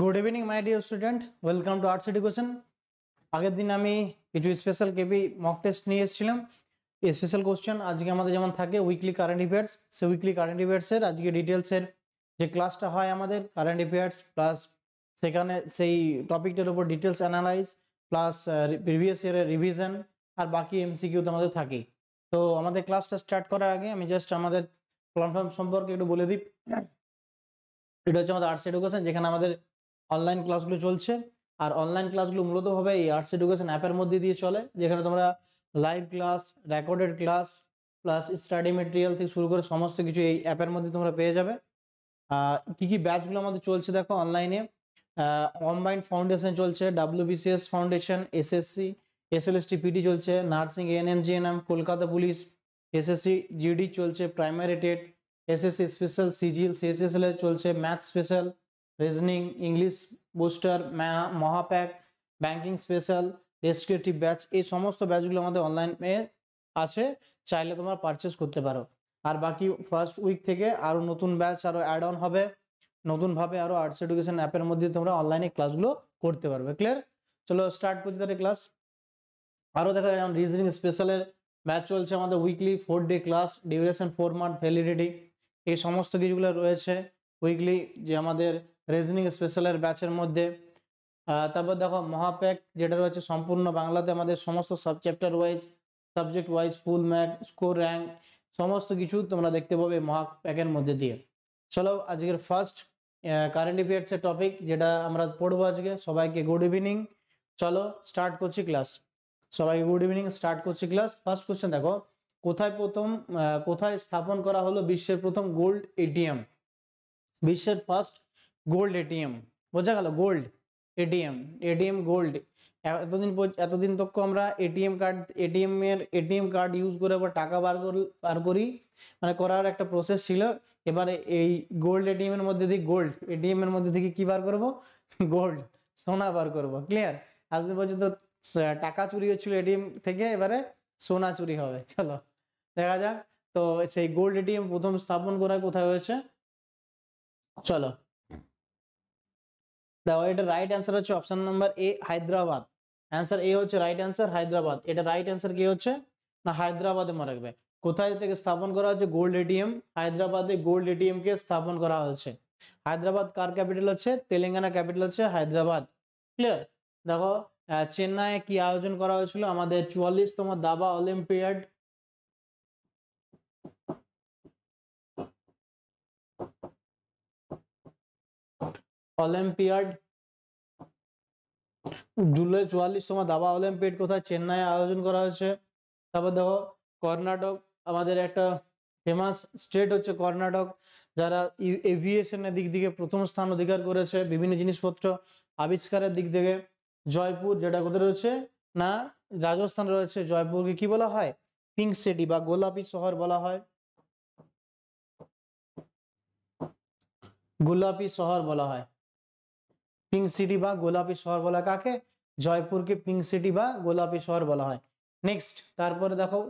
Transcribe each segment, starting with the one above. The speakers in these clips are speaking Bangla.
Good evening my dear student welcome to arts education আগের দিন আমি কিছু স্পেশাল কেবি মক টেস্ট নিয়ে এসেছিলাম স্পেশাল কোশ্চেন আজকে আমাদের যেমন থাকে উইকলি কারেন্ট অ্যাফেয়ার্স সে উইকলি কারেন্ট অ্যাফেয়ার্সের আজকে ডিটেলসের যে ক্লাসটা হয় আমাদের কারেন্ট অ্যাফেয়ার্স প্লাস সেখানে সেই টপিকটার উপর ডিটেলস অ্যানালাইজ প্লাস প্রিভিয়াস ইয়ারের রিভিশন আর বাকি এমসিকিউ তো আমাদের থাকেই তো আমাদের ক্লাসটা স্টার্ট করার আগে আমি জাস্ট আমাদের প্ল্যাটফর্ম সম্পর্কে একটু বলে দিই এটা হচ্ছে আমাদের আর্টস এডুকেশন যেখানে আমাদের অনলাইন ক্লাসগুলো চলছে আর অনলাইন ক্লাসগুলো মূলতভাবে এই আর্টস এডুকেশন অ্যাপের মধ্যে দিয়ে চলে যেখানে তোমরা live class recorded class plus study material থেকে শুরু করে সমস্ত কিছু এই অ্যাপের মধ্যে তোমরা পেয়ে যাবে কি কি ব্যাচগুলো আমাদের চলছে দেখো অনলাইনে কম্বাইন্ড ফাউন্ডেশন চলছে BCS foundation SSC SLST PT চলছে nursing ANM GNM Kolkata police SSC GD চলছে primary TET SSC special CGL CSSL চলছে math special reasoning English booster মহাপ্যাক ব্যাংকিং স্পেশাল ডেসক্রিপটিভ ব্যাচ এই সমস্ত ব্যাচগুলো আমাদের অনলাইনে আছে চাইলে তোমার পারচেস করতে পারো আর বাকি ফার্স্ট উইক থেকে আরও নতুন ব্যাচ আরও অ্যাড অন হবে নতুনভাবে আরও আর্টস এডুকেশন অ্যাপের মধ্যে তোমরা অনলাইনে ক্লাসগুলো করতে পারবে ক্লিয়ার চলো স্টার্ট করছি তাহলে ক্লাস আরও দেখা যায় রিজনিং স্পেশালের ব্যাচ চলছে আমাদের weekly four day class duration four month validity এই সমস্ত কিছুগুলো রয়েছে উইকলি যে আমাদের রিজনিং স্পেশালের ব্যাচের মধ্যে তারপর দেখো মহাপ্যাক যেটা রয়েছে সম্পূর্ণ বাংলাতে আমাদের সমস্ত sub chapter wise subject wise full mock score rank সমস্ত কিছু তোমরা দেখতে পাবে মহাপ্যাকের মধ্যে দিয়ে চলো আজকের ফার্স্ট কারেন্ট অ্যাফেয়ার্সের টপিক যেটা আমরা পড়বো আজকে সবাইকে গুড ইভিনিং চলো স্টার্ট করছি ক্লাস সবাইকে গুড ইভিনিং স্টার্ট করছি ক্লাস ফার্স্ট কোশ্চেন দেখো কোথায় প্রথম কোথায় স্থাপন করা হলো বিশ্বের প্রথম গোল্ড এটিএম বিশ্বের ফার্স্ট গোল্ড এটিএম বোঝা গেল গোল্ড এটিএম এটিএম গোল্ড এতদিন এতদিন তক্ষ আমরা এটিএম কার্ড এটিএম এর এটিএম কার্ড ইউজ করে আবার টাকা বার বার করি মানে করার একটা প্রসেস ছিল এবারে এই গোল্ড এটিএম এর মধ্যে দিয়ে গোল্ড এটিএম এর মধ্যে থেকে কি বার করব গোল্ড সোনা বার করব ক্লিয়ার আজকে পর্যন্ত টাকা চুরি হচ্ছিল এটিএম থেকে এবারে সোনা চুরি হবে চলো দেখা যাক তো সেই গোল্ড এটিএম প্রথম স্থাপন করা কোথায় হয়েছে চলো দেখো এটা রাইট অ্যান্সার হচ্ছে option number A Hyderabad answer A হচ্ছে রাইট অ্যান্সার হায়দ্রাবাদ এটা রাইট অ্যান্সার কি হচ্ছে না হায়দ্রাবাদে মনে রাখবে কোথায় থেকে স্থাপন করা হচ্ছে গোল্ড এটিএম হায়দ্রাবাদে গোল্ড এটিএম কে স্থাপন করা হয়েছে হায়দ্রাবাদ কার ক্যাপিটাল হচ্ছে তেলেঙ্গানা ক্যাপিটাল হচ্ছে হায়দ্রাবাদ ক্লিয়ার দেখো চেন্নাইয়ে কি আয়োজন করা হয়েছিল আমাদের চুয়াল্লিশতম দাবা অলিম্পিয়াড অলিম্পিয়াড জুলাই চুয়াল্লিশতম দাবা অলিম্পিয়াড কোথায় চেন্নাই আয়োজন করা হয়েছে তারপর দেখো কর্ণাটক আমাদের একটা ফেমাস স্টেট হচ্ছে কর্ণাটক যারা এভিয়েশনের দিক থেকে প্রথম স্থান অধিকার করেছে বিভিন্ন জিনিসপত্র আবিষ্কারের দিক থেকে জয়পুর যেটা কোথায় রয়েছে না রাজস্থান রয়েছে জয়পুরকে কি বলা হয় পিঙ্ক সিটি বা গোলাপি শহর বলা হয় গোলাপি শহর বলা হয় পিঙ্ক সিটি বা গোলাপি শহর বলা কাকে জয়পুরকে পিঙ্ক সিটি বা গোলাপি শহর বলা হয় নেক্সট তারপরে দেখো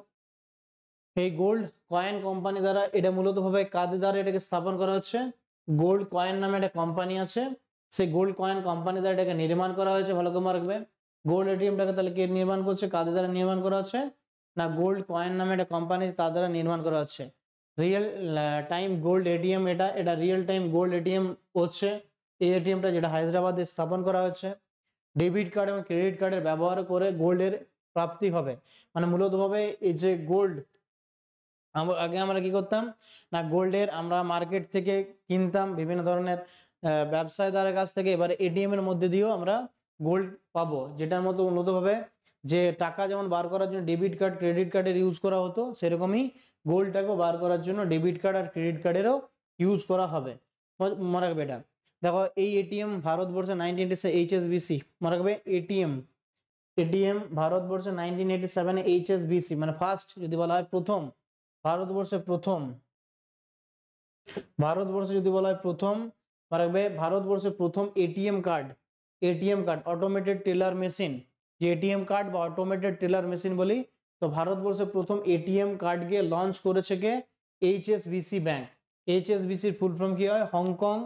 এই গোল্ড কয়েন কোম্পানি দ্বারা এটা মূলতভাবে কাদের দ্বারা এটাকে স্থাপন করা হচ্ছে গোল্ড কয়েন নামে একটা কোম্পানি আছে সেই গোল্ড কয়েন কোম্পানি দ্বারা এটাকে নির্মাণ করা হয়েছে ভালো করে রাখবে গোল্ড এটিএমটাকে তাহলে কে নির্মাণ করছে কাদের দ্বারা নির্মাণ করা হচ্ছে না গোল্ড কয়েন নামে একটা কোম্পানি তার দ্বারা নির্মাণ করা হচ্ছে রিয়েল টাইম গোল্ড এটিএম এটা এটা রিয়েল টাইম গোল্ড এটিএম হচ্ছে এই এটিএমটা যেটা হায়দ্রাবাদে স্থাপন করা হচ্ছে ডেবিট কার্ড এবং ক্রেডিট কার্ডের ব্যবহার করে গোল্ডের প্রাপ্তি হবে মানে মূলতভাবে এই যে গোল্ড আগে আমরা কি করতাম না গোল্ডের আমরা মার্কেট থেকে কিনতাম বিভিন্ন ধরনের ব্যবসায়ীদের কাছ থেকে এবার এটিএম এর মধ্যে দিয়েও আমরা গোল্ড পাবো যেটার মতো উন্নতভাবে যে টাকা যেমন বার করার জন্য ডেবিট কার্ড ক্রেডিট কার্ডের ইউজ করা হতো সেরকমই গোল্ডটাকেও বার করার জন্য ডেবিট কার্ড আর ক্রেডিট কার্ডেরও ইউজ করা হবে মনে রাখবে এটা দেখো এই এটিএম ভারতবর্ষে নাইনটিন এইচএসবিসি মনে রাখবে এটিএম এটিএম ভারতবর্ষে নাইনটিন মানে ফার্স্ট যদি বলা হয় প্রথম ভারতবর্ষে প্রথম ভারতবর্ষে যদি বলা হয় প্রথম মনে রাখবে ভারতবর্ষে প্রথম ATM card ATM card automated teller machine যে এটিএম কার্ড বা অটোমেটেড টেলার মেশিন বলি তো ভারতবর্ষে প্রথম এটিএম কার্ডকে লঞ্চ করেছে কে এইচএসবিসি ব্যাংক এইচএসবিসির ফুল ফর্ম কি হয় Hong Kong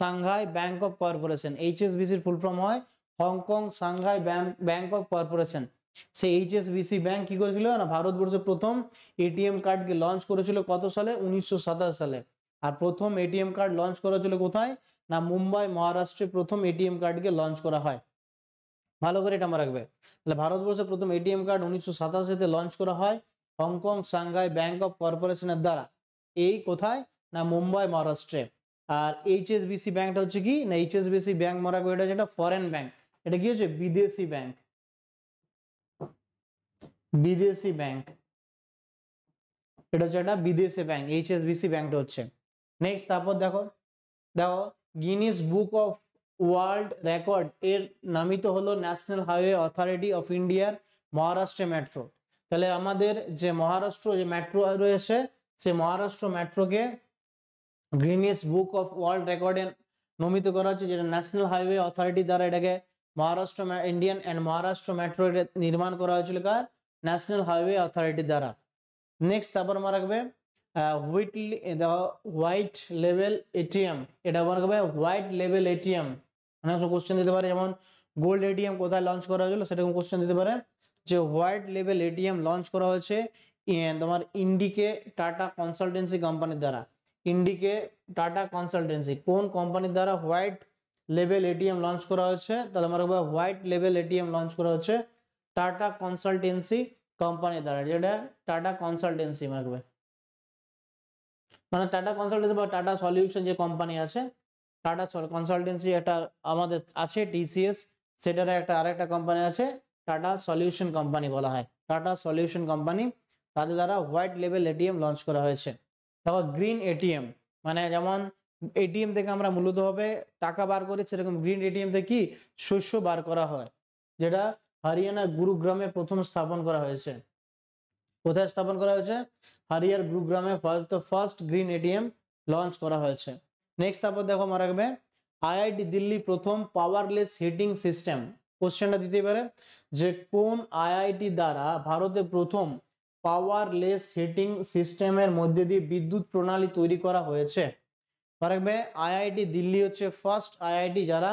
Shanghai bank of corporation এইচএসবিসির ফুল ফর্ম হয় Hong Kong Shanghai bank of corporation সেই এইচএসবিসি ব্যাংক কি করেছিল না ভারতবর্ষে প্রথম এটিএম কার্ডকে লঞ্চ করেছিল কত সালে উনিশশো সালে আর প্রথম এটিএম কার্ড লঞ্চ করা হয়েছিল কোথায় না মুম্বাই মহারাষ্ট্রে প্রথম এটিএম কার্ডকে লঞ্চ করা হয় ভালো করে এটা মনে রাখবে তাহলে ভারতবর্ষে প্রথম এটিএম কার্ড উনিশশো সাতাশিতে লঞ্চ করা হয় হংকং সাংহাই ব্যাংক অফ কর্পোরেশনের দ্বারা এই কোথায় না মুম্বাই মহারাষ্ট্রে আর এইচএসবিসি ব্যাংকটা হচ্ছে কি না এইচএসবিসি ব্যাংক মোরাকো এটা হচ্ছে একটা ফরেন ব্যাংক এটা কি হচ্ছে বিদেশি ব্যাংক বিদেশি ব্যাংক এটা হচ্ছে একটা বিদেশি ব্যাংক এইচএসবিসি ব্যাংকটা হচ্ছে নেক্সট তারপর দেখো দেখো Guinness book of world record এর নামিত হলো ন্যাশনাল হাইওয়ে অথরিটি অফ ইন্ডিয়ার মহারাষ্ট্র মেট্রো তাহলে আমাদের যে মহারাষ্ট্র যে মেট্রো রয়েছে সে মহারাষ্ট্র মেট্রোকে গ্রিনিস বুক অফ ওয়ার্ল্ড রেকর্ডে নমিত করা হচ্ছে যেটা ন্যাশনাল হাইওয়ে অথরিটি দ্বারা এটাকে Maharashtra Indian and Maharashtra metro নির্মাণ করা হয়েছিল কার ন্যাশনাল হাইওয়ে অথরিটি দ্বারা নেক্সট তারপর মনে রাখবে হুইটলি হোয়াইট লেভেল এটিএম এটা আমার রাখবে হোয়াইট লেভেল এটিএম অনেক কোশ্চেন দিতে পারে যেমন গোল্ড এটিএম কোথায় লঞ্চ করা হয়েছিল সেরকম কোশ্চেন দিতে পারে যে হোয়াইট লেভেল এটিএম লঞ্চ করা হয়েছে তোমার ইন্ডিকে টাটা কনসালটেন্সি কোম্পানির দ্বারা ইন্ডিকে টাটা কনসালটেন্সি কোন কোম্পানির দ্বারা হোয়াইট লেভেল এটিএম লঞ্চ করা হয়েছে তাহলে আমরা বলবো হোয়াইট লেভেল এটিএম লঞ্চ করা হচ্ছে টাটা কনসালটেন্সি কোম্পানি দ্বারা যেটা টাটা কনসালটেন্সি মারবে মানে টাটা কনসালটেন্সি বা টাটা সলিউশন যে কোম্পানি আছে টাটা কনসালটেন্সি একটা আমাদের আছে টিসিএস সেটার একটা আরেকটা কোম্পানি আছে টাটা সলিউশন কোম্পানি বলা হয় টাটা সলিউশন কোম্পানি তাদের দ্বারা হোয়াইট লেভেল এটিএম লঞ্চ করা হয়েছে দেখো গ্রিন এটিএম মানে যেমন এটিএম থেকে আমরা মূলত হবে টাকা বার করি সেরকম গ্রিন এটিএম থেকে কি শস্য বার করা হয় যেটা হরিয়ানা গুরুগ্রামে প্রথম স্থাপন করা হয়েছে কোথায় স্থাপন করা হয়েছে হরিয়ার গুরুগ্রামে first first green ATM launch করা হয়েছে নেক্সট তারপর দেখো মনে রাখবে আইআইটি দিল্লি প্রথম পাওয়ারলেস হিটিং সিস্টেম কোশ্চেনটা দিতে পারে যে কোন আইআইটি দ্বারা ভারতে প্রথম পাওয়ারলেস হিটিং সিস্টেমের মধ্যে দিয়ে বিদ্যুৎ প্রণালী তৈরি করা হয়েছে পারবে আইআইটি দিল্লি হচ্ছে ফার্স্ট আইআইটি যারা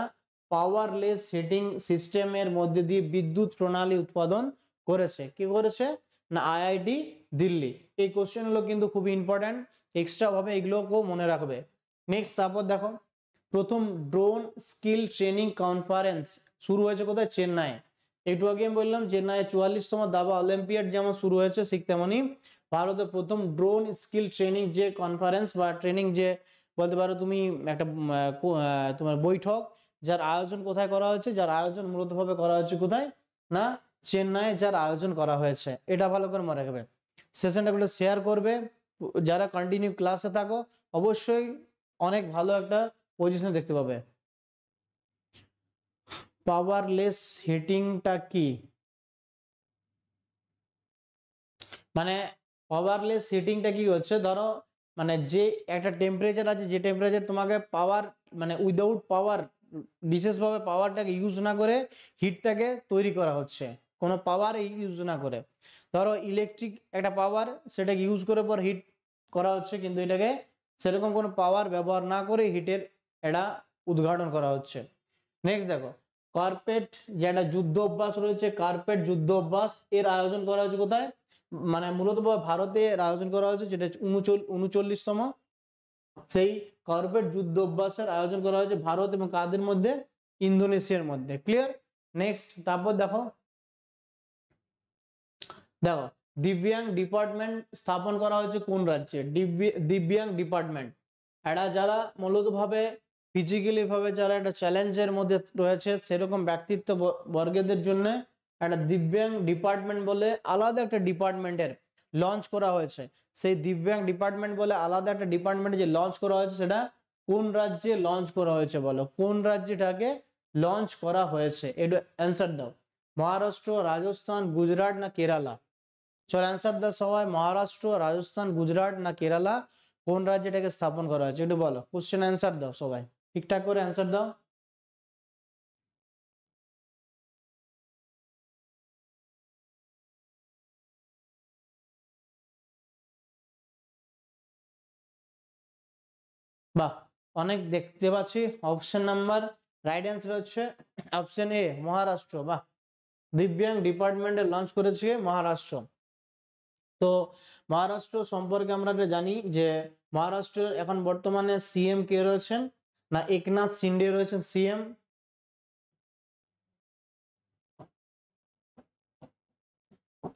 পাওয়ারলেস হিটিং সিস্টেমের মধ্যে দিয়ে বিদ্যুৎ প্রণালী উৎপাদন করেছে কি করেছে না আইআইটি দিল্লি এই কোশ্চেনগুলো কিন্তু খুবই ইম্পর্ট্যান্ট এক্সট্রাভাবে এগুলোকেও মনে রাখবে নেক্সট তারপর দেখো প্রথম ড্রোন স্কিল ট্রেনিং কনফারেন্স শুরু হয়েছে কোথায় চেন্নাই একটু আগে আমি বললাম যে না চুয়াল্লিশতম দাবা অলিম্পিয়াড যেমন শুরু হয়েছে ঠিক তেমনই ভারতের প্রথম ড্রোন স্কিল ট্রেনিং যে কনফারেন্স বা ট্রেনিং যে বলতে পারো তুমি একটা তোমার বৈঠক যার আয়োজন কোথায় করা হয়েছে যার আয়োজন মূলতভাবে করা হয়েছে কোথায় না চেন্নাইয়ে যার আয়োজন করা হয়েছে এটা ভালো করে মনে রাখবে সেশনটাগুলো শেয়ার করবে যারা কন্টিনিউ ক্লাসে থাকো অবশ্যই অনেক ভালো একটা পজিশন দেখতে পাবে পাওয়ারলেস হিটিংটা কি মানে পাওয়ারলেস হিটিংটা কি হচ্ছে ধরো মানে যে একটা টেম্পারেচার আছে যে টেম্পারেচার তোমাকে পাওয়ার মানে উইদাউট পাওয়ার বিশেষভাবে পাওয়ারটাকে ইউজ না করে হিটটাকে তৈরি করা হচ্ছে কোনো পাওয়ার ইউজ না করে ধরো ইলেকট্রিক একটা পাওয়ার সেটাকে ইউজ করে পর হিট করা হচ্ছে কিন্তু এটাকে সেরকম কোনো পাওয়ার ব্যবহার না করে হিটের এটা উদ্ঘাটন করা হচ্ছে নেক্সট দেখো কার্পেট যে একটা যুদ্ধ অভ্যাস রয়েছে কার্পেট যুদ্ধ অভ্যাস এর আয়োজন করা হয়েছে কোথায় মানে মূলত ভারতে এর আয়োজন করা হয়েছে যেটা উনচল্লিশতম সেই কর্পেট যুদ্ধ অভ্যাসের আয়োজন করা হয়েছে ভারত এবং কাদের মধ্যে ইন্দোনেশিয়ার মধ্যে ক্লিয়ার নেক্সট তারপর দেখো দেখো দিব্যাং ডিপার্টমেন্ট স্থাপন করা হয়েছে কোন রাজ্যে দিব্যাং ডিপার্টমেন্ট এটা যারা মূলতভাবে ফিজিক্যালিভাবে যারা একটা চ্যালেঞ্জের মধ্যে রয়েছে সেরকম ব্যক্তিত্ব বর্গদের জন্য একটা দিব্যাং ডিপার্টমেন্ট বলে আলাদা একটা ডিপার্টমেন্টের লঞ্চ করা হয়েছে সেই দিব্যাং ডিপার্টমেন্ট বলে আলাদা একটা ডিপার্টমেন্টে যে লঞ্চ করা হয়েছে সেটা কোন রাজ্যে লঞ্চ করা হয়েছে বলো কোন রাজ্যটাকে লঞ্চ করা হয়েছে এটু অ্যান্সার দাও মহারাষ্ট্র রাজস্থান গুজরাট না কেরালা চল অ্যান্সার দাও সবাই মহারাষ্ট্র রাজস্থান গুজরাট না কেরালা কোন রাজ্যটাকে স্থাপন করা হয়েছে একটু বলো কোশ্চেন অ্যান্সার দাও সবাই ঠিকঠাক করে অ্যান্সার দাও বাহ অনেক দেখতে পাচ্ছি অপশন নাম্বার রাইট অ্যান্সার হচ্ছে অপশন এ মহারাষ্ট্র বাহ দিব্যাং ডিপার্টমেন্টে লঞ্চ করেছে মহারাষ্ট্র তো মহারাষ্ট্র সম্পর্কে আমরা জানি যে মহারাষ্ট্র এখন বর্তমানে সিএম কে রয়েছেন না একনাথ সিন্ডে রয়েছেন সিএম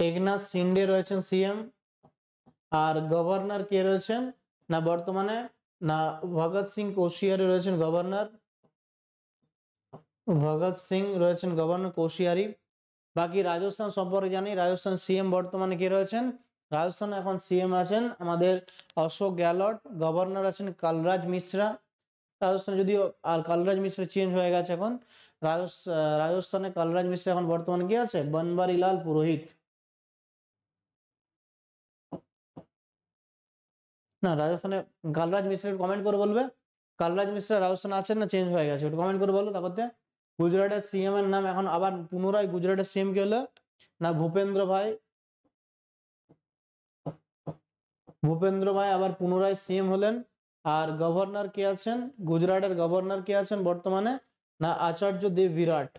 একনাথ সিন্ডে রয়েছেন সিএম আর গভর্নর কে রয়েছেন না বর্তমানে না ভগৎ সিং কোশিয়ারি রয়েছেন গভর্নর ভগৎ সিং রয়েছেন গভর্নর কোশিয়ারি বাকি রাজস্থান সম্পর্কে জানি রাজস্থান সিএম বর্তমানে কে রয়েছেন রাজস্থানে এখন সিএম আছেন আমাদের অশোক গেহলট গভর্নর আছেন কালরাজ মিশ্রা রাজস্থানে যদিও আর কালরাজ মিশ্র চেঞ্জ হয়ে গেছে এখন রাজস্থানে কালরাজ মিশ্র এখন বর্তমানে কি আছে বনবারিলাল পুরোহিত না রাজস্থানে কালরাজ মিশ্র কমেন্ট করে বলবে কালরাজ মিশ্র রাজস্থানে আছেন না চেঞ্জ হয়ে গেছে একটু কমেন্ট করে বলো তারপর গুজরাটের সিএম এর নাম এখন আবার পুনরায় গুজরাটের সিএম কে হলো না ভূপেন্দ্র ভাই ভূপেন্দ্র ভাই আবার পুনরায় সিএম হলেন আর গভর্নর কে আছেন গুজরাটের গভর্নর কে আছেন বর্তমানে না Acharya Devvrat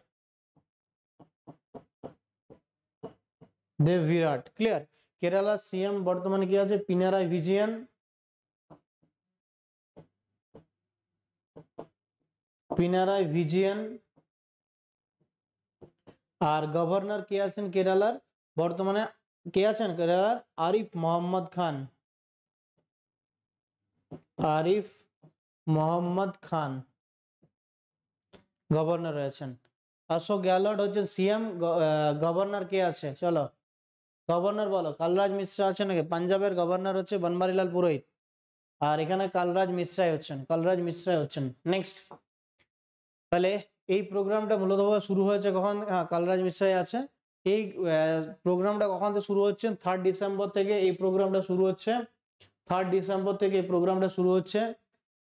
Devvrat clear Kerala CM বর্তমানে কি আছে পিনারাই ভিজিয়ান পিনারাই ভিজিয়ান আর গভর্নর কে আছেন কেরালার বর্তমানে কে আছেন কেরালার আরিফ মোহাম্মদ খান আরিফ মোহাম্মদ খান গভর্নর রয়েছেন অশোক গেহলট হচ্ছেন সিএম গভর্নর কে আছে চলো গভর্নর বলো কালরাজ মিশ্রা আছে নাকি পাঞ্জাবের গভর্নর হচ্ছে বনবারিলাল পুরোহিত আর এখানে কালরাজ মিশ্রাই হচ্ছেন কালরাজ মিশ্রাই হচ্ছেন নেক্সট তাহলে এই প্রোগ্রামটা মূলতভাবে শুরু হয়েছে কখন হ্যাঁ কালরাজ মিশ্রাই আছে এই প্রোগ্রামটা কখন থেকে শুরু হচ্ছে থার্ড ডিসেম্বর থেকে এই প্রোগ্রামটা শুরু হচ্ছে থার্ড ডিসেম্বর থেকে এই প্রোগ্রামটা শুরু হচ্ছে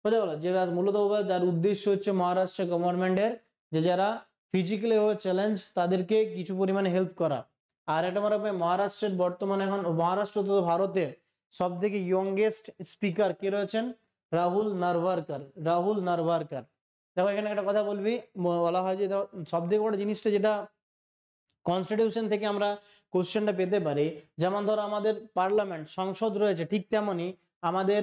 বোঝা গেল যেটা মূলত যার উদ্দেশ্য হচ্ছে মহারাষ্ট্র গভর্নমেন্টের যে যারা ফিজিক্যালিভাবে চ্যালেঞ্জ তাদেরকে কিছু পরিমাণে হেল্প করা আর এটা আমার মহারাষ্ট্রের বর্তমানে এখন মহারাষ্ট্র তো ভারতের সব থেকে ইয়ংগেস্ট স্পিকার কে রয়েছেন রাহুল নারভারকার রাহুল নারভারকার দেখো এখানে একটা কথা বলবি বলা হয় যে সব থেকে বড় জিনিসটা যেটা কনস্টিটিউশন থেকে আমরা কোশ্চেনটা পেতে পারি যেমন ধরো আমাদের পার্লামেন্ট সংসদ রয়েছে ঠিক তেমনই আমাদের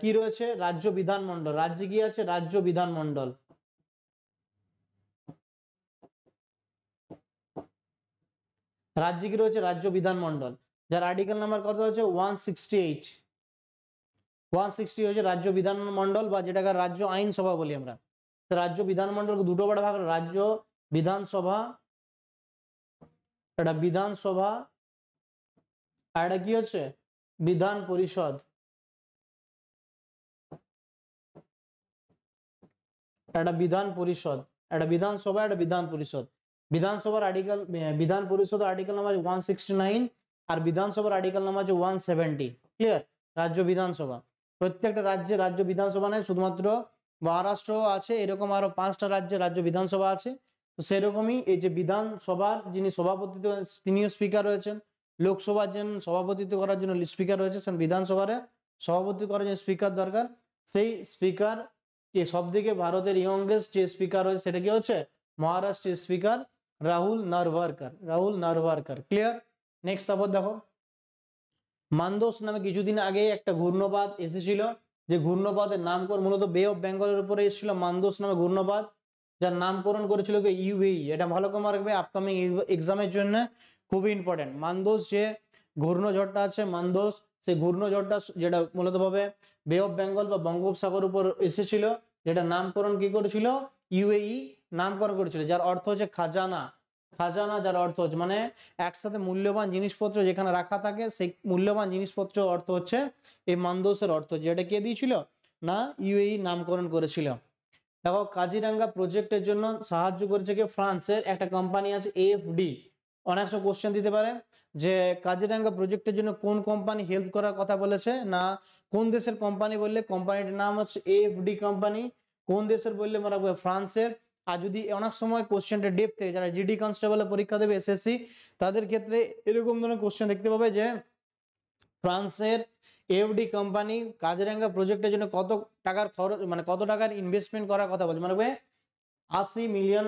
কি রয়েছে রাজ্য বিধানমন্ডল রাজ্যে কি আছে রাজ্য বিধানমন্ডল রাজ্যে কি রয়েছে রাজ্য বিধানমন্ডল যার আর্টিকেল নাম্বার কত হচ্ছে one sixty eight one sixty হচ্ছে রাজ্য বিধানমন্ডল বা যেটাকে রাজ্য আইনসভা বলি আমরা রাজ্য বিধানমন্ডল দুটো বড় ভাগ রাজ্য বিধানসভা একটা বিধানসভা আর এটা কি হচ্ছে বিধান পরিষদ একটা বিধান পরিষদ একটা বিধানসভা একটা বিধান পরিষদ বিধানসভার আর্টিকেল বিধান পরিষদ article number one sixty nine আর বিধানসভার আর্টিকেল নাম্বার হচ্ছে ওয়ান সেভেন্টি ক্লিয়ার রাজ্য বিধানসভা প্রত্যেকটা রাজ্যে রাজ্য বিধানসভা নেই শুধুমাত্র মহারাষ্ট্র আছে এরকম আরো পাঁচটা রাজ্যে রাজ্য বিধানসভা আছে তো সেরকমই এই যে বিধানসভার যিনি সভাপতিত্ব তিনিও স্পিকার রয়েছেন লোকসভার যেন সভাপতিত্ব করার জন্য স্পিকার রয়েছে সেন বিধানসভার সভাপতি করার জন্য স্পিকার দরকার সেই স্পিকার কে সবদিকে ভারতের ইয়ংগেস্ট যে স্পিকার রয়েছে সেটা কি হচ্ছে মহারাষ্ট্রের speaker Rahul Narwekar Rahul Narwekar clear next তারপর দেখো মান্দোস নামে কিছুদিন আগে একটা ঘূর্ণবাদ এসেছিল যে ঘূর্ণবাদের নামকরণ মূলত বে অফ বেঙ্গলের উপরে এসেছিল মান্দোস নামে ঘূর্ণবাদ যার নামকরণ করেছিল ইউএই এটা ভালো করে রাখবে আপকামিং এক্সামের জন্য খুবই ইম্পর্টেন্ট মানদোষ যে ঘূর্ণঝড়টা আছে মানদোষ সেই ঘূর্ণঝড়টা যেটা মূলতভাবে বে অফ বেঙ্গল বা বঙ্গোপসাগর উপর এসেছিল যেটা নামকরণ কি করেছিল ইউএই নামকরণ করেছিল যার অর্থ হচ্ছে খাজানা খাজানা যার অর্থ হচ্ছে মানে একসাথে মূল্যবান জিনিসপত্র যেখানে রাখা থাকে সেই মূল্যবান জিনিসপত্র অর্থ হচ্ছে এই মানদোষের অর্থ যেটা কে দিয়েছিল না ইউএই নামকরণ করেছিল দেখো কাজিরাঙ্গা প্রজেক্টের জন্য সাহায্য করেছে কি ফ্রান্সের একটা কোম্পানি আছে ডি অনেক সময় কোশ্চেন দিতে পারে যে কাজিরাঙ্গা প্রজেক্টের জন্য কোন কোম্পানি হেল্প করার কথা বলেছে না কোন দেশের কোম্পানি বললে কোম্পানিটির নাম হচ্ছে ডি কোম্পানি কোন দেশের বললে মনে রাখবে ফ্রান্সের আর যদি অনেক সময় কোশ্চেনটা ডেপ থেকে যারা জিডি কনস্টেবলের পরীক্ষা দেবে এসএসসি তাদের ক্ষেত্রে এরকম ধরনের কোশ্চেন দেখতে পাবে যে ফ্রান্সের এফডি কোম্পানি কাজিরাঙ্গা প্রজেক্টের জন্য কত টাকার খরচ মানে কত টাকার ইনভেস্টমেন্ট করার কথা বলছে মানে আশি মিলিয়ন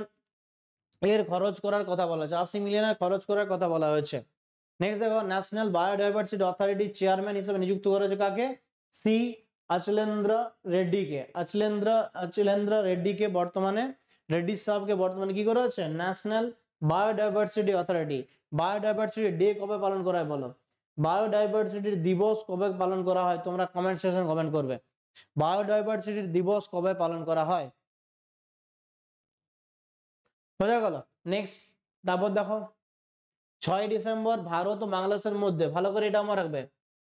এর খরচ করার কথা বলা হয়েছে আশি মিলিয়নের খরচ করার কথা বলা হয়েছে নেক্সট দেখো ন্যাশনাল বায়োডাইভার্সিটি অথরিটি চেয়ারম্যান হিসেবে নিযুক্ত করেছে কাকে সি আচলেন্দ্র রেড্ডিকে আচলেন্দ্র আচলেন্দ্র রেড্ডিকে বর্তমানে রেড্ডি সাহেবকে বর্তমানে কি করা national biodiversity authority biodiversity day কবে পালন করা হয় বলো বায়োডাইভার্সিটির দিবস কবে পালন করা হয় তোমরা কমেন্ট সেশন কমেন্ট করবে বায়োডাইভার্সিটির দিবস কবে পালন করা হয় বোঝা গেল নেক্সট তারপর দেখো ছয় ডিসেম্বর ভারত ও বাংলাদেশের মধ্যে ভালো করে এটা আমার রাখবে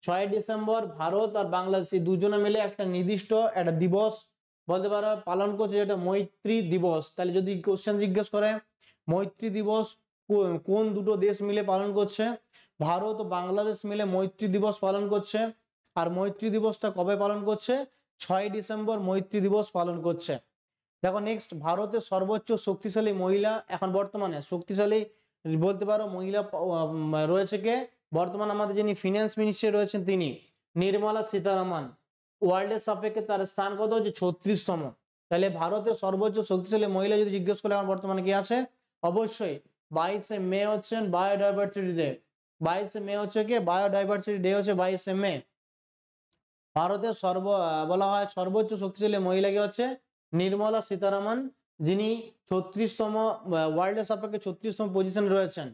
ছয় ডিসেম্বর ভারত আর বাংলাদেশ দুজনে মিলে একটা নির্দিষ্ট একটা দিবস বলতে পারো পালন করছে যেটা মৈত্রী দিবস তাহলে যদি কোশ্চেন জিজ্ঞেস করে মৈত্রী দিবস কোন দুটো দেশ মিলে পালন করছে ভারত ও বাংলাদেশ মিলে মৈত্রী দিবস পালন করছে আর মৈত্রী দিবসটা কবে পালন করছে ছয় ডিসেম্বর মৈত্রী দিবস পালন করছে দেখো নেক্সট ভারতের সর্বোচ্চ শক্তিশালী মহিলা এখন বর্তমানে শক্তিশালী বলতে পারো মহিলা রয়েছে কে বর্তমান আমাদের যিনি ফিনান্স মিনিস্টার রয়েছেন তিনি নির্মলা সীতারামন ওয়ার্ল্ডের সাপেক্ষে তার স্থান কত হচ্ছে ছত্রিশতম তাহলে ভারতের সর্বোচ্চ শক্তিশালী মহিলা যদি জিজ্ঞেস করলে এখন বর্তমানে কি আছে অবশ্যই বাইশে মে হচ্ছেন বায়োডাইভার্সিটি ডে বাইশে মে হচ্ছে কি বায়োডাইভার্সিটি ডে হচ্ছে বাইশে মে ভারতের সর্ব বলা হয় সর্বোচ্চ শক্তিশালী মহিলাকে হচ্ছে নির্মলা সীতারামন যিনি ছত্রিশতম ওয়ার্ল্ডের সাপেক্ষে ছত্রিশতম পজিশনে রয়েছেন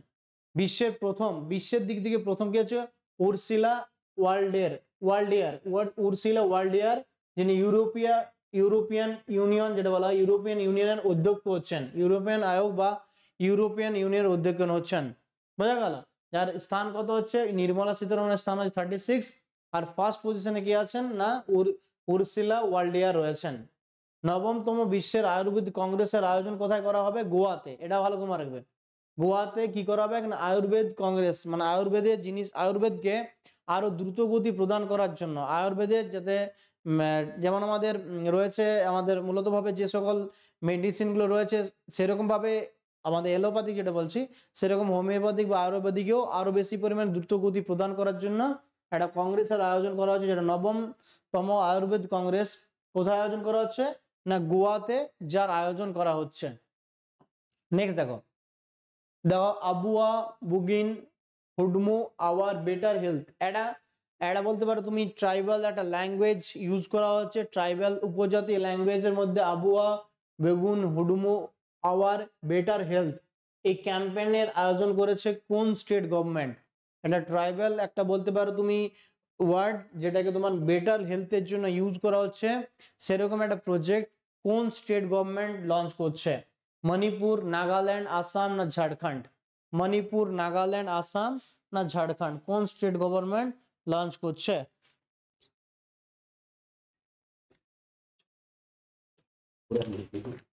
বিশ্বের প্রথম বিশ্বের দিক থেকে প্রথম কে হচ্ছে উর্সিলা ওয়ার্ল্ডের ওয়ার্ল্ডিয়ার উর্সিলা ওয়ার্ল্ডিয়ার যিনি ইউরোপিয়া ইউরোপিয়ান ইউনিয়ন যেটা বলা হয় ইউরোপিয়ান ইউনিয়নের অধ্যক্ষ হচ্ছেন ইউরোপিয়ান আয়োগ বা ইউরোপিয়ান ইউনিয়নের অধ্যক্ষ হচ্ছেন বোঝা গেল যার স্থান কত হচ্ছে নির্মলা সীতারমণের স্থান হচ্ছে থার্টি সিক্স আর ফার্স্ট পজিশনে কি আছেন না উর্সিলা ওয়ার্ল্ডিয়া রয়েছেন নবমতম বিশ্বের আয়ুর্বেদ কংগ্রেসের আয়োজন কোথায় করা হবে গোয়াতে এটা ভালো করে রাখবে গোয়াতে কি করা হবে আয়ুর্বেদ কংগ্রেস মানে আয়ুর্বেদের জিনিস আয়ুর্বেদকে আরো দ্রুত গতি প্রদান করার জন্য আয়ুর্বেদের যাতে যেমন আমাদের রয়েছে আমাদের মূলতভাবে যে সকল মেডিসিনগুলো রয়েছে সেরকমভাবে আমাদের অ্যালোপ্যাথি যেটা বলছি সেরকম হোমিওপ্যাথিক বা আয়ুর্বেদিকেও আরও বেশি পরিমাণ দ্রুতগতি প্রদান করার জন্য একটা কংগ্রেসের আয়োজন করা হচ্ছে যেটা নবমতম আয়ুর্বেদ কংগ্রেস কোথায় আয়োজন করা হচ্ছে না গোয়াতে যার আয়োজন করা হচ্ছে নেক্সট দেখো দেখো Abua Bugin Hudmu our better health এটা এটা বলতে পারো তুমি ট্রাইবাল একটা ল্যাঙ্গুয়েজ ইউজ করা হচ্ছে ট্রাইবাল উপজাতি ল্যাঙ্গুয়েজের মধ্যে আবুয়া বেগুন হুডমু আওয়ার বেটার হেলথ এই ক্যাম্পেনের আয়োজন করেছে কোন স্টেট গভর্নমেন্ট এটা ট্রাইবেল একটা বলতে পারো তুমি ওয়ার্ড যেটাকে তোমার বেটার হেলথের জন্য ইউজ করা হচ্ছে সেরকম একটা প্রজেক্ট কোন স্টেট গভর্নমেন্ট লঞ্চ করছে মণিপুর নাগাল্যান্ড আসাম না ঝাড়খণ্ড মণিপুর নাগাল্যান্ড আসাম না ঝাড়খণ্ড কোন স্টেট গভর্নমেন্ট লঞ্চ করছে Thank you.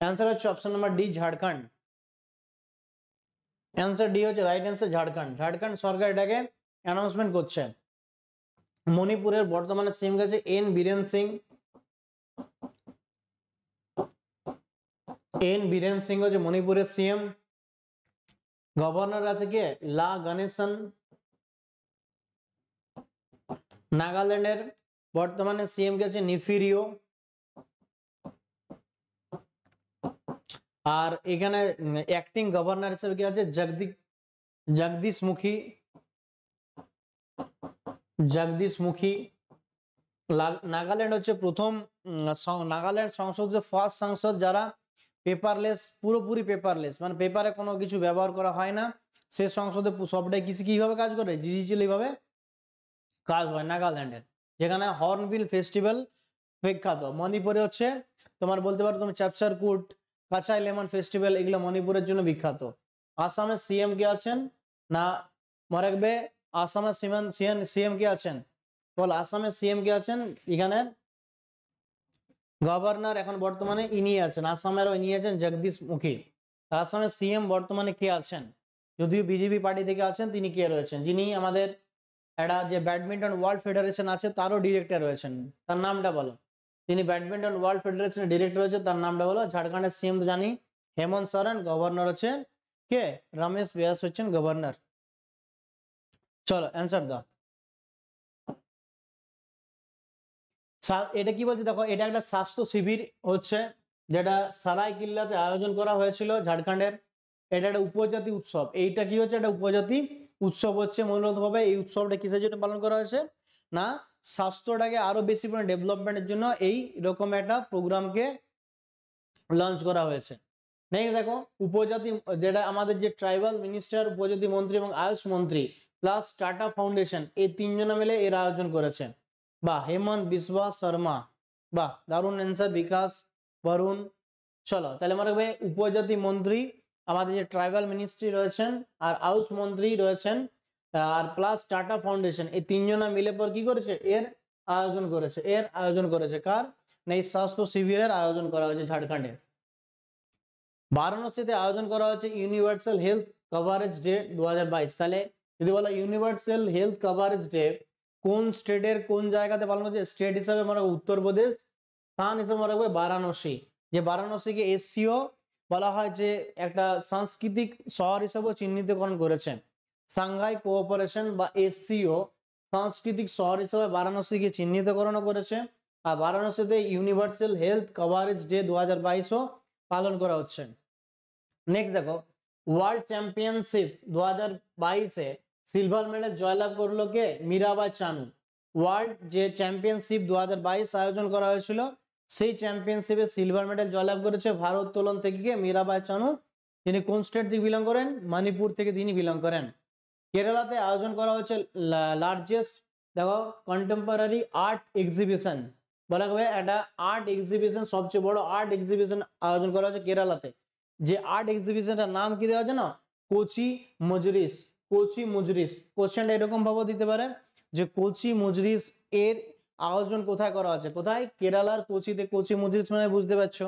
অ্যান্সার হচ্ছে option number D Jharkhand answer D হচ্ছে রাইট অ্যান্সার ঝাড়খণ্ড ঝাড়খণ্ড সরকার এটাকে অ্যানাউন্সমেন্ট করছে মণিপুরের বর্তমানে সিএম গেছে এন বীরেন সিং এন বীরেন সিং হচ্ছে মণিপুরের সিএম গভর্নর আছে কে লা গণেশন নাগাল্যান্ডের বর্তমানে সিএম গেছে নিফিরিও আর এখানে অ্যাক্টিং গভর্নর হিসেবে কি আছে জগদীপ জগদীশ মুখী জগদীশ মুখী নাগাল্যান্ড হচ্ছে প্রথম নাগাল্যান্ড সংসদ যে ফার্স্ট সংসদ যারা পেপারলেস পুরোপুরি পেপারলেস মানে পেপারে কোনো কিছু ব্যবহার করা হয় না সে সংসদে সবটাই কিছু কিভাবে কাজ করে ডিজিটাল এইভাবে কাজ হয় নাগাল্যান্ডের যেখানে হর্নবিল ফেস্টিভ্যাল বিখ্যাত মণিপুরে হচ্ছে তোমার বলতে পারো তুমি চ্যাপচারকুট কুট কাঁচাই লেমন ফেস্টিভ্যাল এগুলো মণিপুরের জন্য বিখ্যাত আসামের সিএম কে আছেন না রাখবে আসামের সিমান সিএম কে আছেন বল আসামের সিএম কে আছেন এখানে গভর্নর এখন বর্তমানে ইনি আছেন আসামেরও ইনি আছেন জগদীশ মুখী আসামের সিএম বর্তমানে কে আছেন যদিও বিজেপি পার্টি থেকে আছেন তিনি কে রয়েছেন যিনি আমাদের একটা যে ব্যাডমিন্টন ওয়ার্ল্ড ফেডারেশন আছে তারও ডিরেক্টর রয়েছেন তার নামটা বলো তিনি ব্যাডমিন্টন ওয়ার্ল্ড ফেডারেশনের ডিরেক্টর হচ্ছে তার নামটা হলো ঝাড়খণ্ডের সিএম তো জানি হেমন্ত সরেন গভর্নর হচ্ছেন কে রমেশ ব্যাস হচ্ছেন গভর্নর চলো অ্যান্সার দাও এটা কি বলছে দেখো এটা একটা স্বাস্থ্য শিবির হচ্ছে যেটা সারাই কিল্লাতে আয়োজন করা হয়েছিল ঝাড়খণ্ডের এটা একটা উপজাতি উৎসব এইটা কি হচ্ছে একটা উপজাতি উৎসব হচ্ছে মূলত ভাবে এই উৎসবটা কিসের জন্য পালন করা হয়েছে না স্বাস্থ্যটাকে আরও বেশি পরিমাণে ডেভেলপমেন্টের জন্য এই রকম একটা প্রোগ্রামকে লঞ্চ করা হয়েছে নেক্সট দেখো উপজাতি যেটা আমাদের যে ট্রাইবাল মিনিস্টার উপজাতি মন্ত্রী এবং আয়ুষ মন্ত্রী প্লাস টাটা ফাউন্ডেশন এই তিনজনে মিলে এর আয়োজন করেছেন বা হেমন্ত বিশ্বাস শর্মা বা দারুণ অ্যান্সার বিকাশ বরুণ চলো তাহলে মনে রাখবে উপজাতি মন্ত্রী আমাদের যে ট্রাইবাল মিনিস্ট্রি রয়েছেন আর আয়ুষ মন্ত্রী রয়েছেন আর প্লাস টাটা ফাউন্ডেশন এই তিনজনা মিলে পর কি করেছে এর আয়োজন করেছে এর আয়োজন করেছে কার না এই স্বাস্থ্য শিবিরের আয়োজন করা হয়েছে ঝাড়খণ্ডে বারাণসীতে আয়োজন করা হয়েছে ইউনিভার্সাল হেলথ কভারেজ ডে দু তাহলে যদি বলা ইউনিভার্সাল হেলথ কভারেজ ডে কোন স্টেটের কোন জায়গাতে পালন করছে স্টেট হিসাবে রাখবো উত্তরপ্রদেশ স্থান হিসাবে মনে রাখবো বারাণসী যে বারাণসীকে এসসিও বলা হয় যে একটা সাংস্কৃতিক শহর হিসাবেও চিহ্নিতকরণ করেছেন সাংঘাই কোঅপারেশন বা এসসিও সাংস্কৃতিক শহর হিসেবে বারাণসীকে চিহ্নিতকরণও করেছে আর বারাণসীতে ইউনিভার্সাল হেলথ কভারেজ ডে দু হাজার পালন করা হচ্ছে নেক্সট দেখো ওয়ার্ল্ড চ্যাম্পিয়নশিপ দু হাজার বাইশে সিলভার মেডেল জয়লাভ করলো কে মীরাবাই চানু ওয়ার্ল্ড যে চ্যাম্পিয়নশিপ দু আয়োজন করা হয়েছিল সেই চ্যাম্পিয়নশিপে সিলভার মেডেল জয়লাভ করেছে ভারোত্তোলন থেকে মীরাবাই চানু তিনি কোন স্টেট থেকে বিলং করেন মণিপুর থেকে তিনি বিলং করেন কেরালাতে আয়োজন করা হয়েছে লার্জেস্ট দেখো কন্টেম্পোরারি আর্ট এক্সিবিশন বলা হবে একটা আর্ট এক্সিবিশন সবচেয়ে বড় আর্ট এক্সিবিশন আয়োজন করা হয়েছে কেরালাতে যে আর্ট এক্সিবিশনটার নাম কি দেওয়া হয়েছে না কোচি মজরিস কোচি মজরিস কোশ্চেনটা এরকম ভাবে দিতে পারে যে কোচি মজরিস এর আয়োজন কোথায় করা হয়েছে কোথায় কেরালার কোচিতে কোচি মজরিস মানে বুঝতে পারছো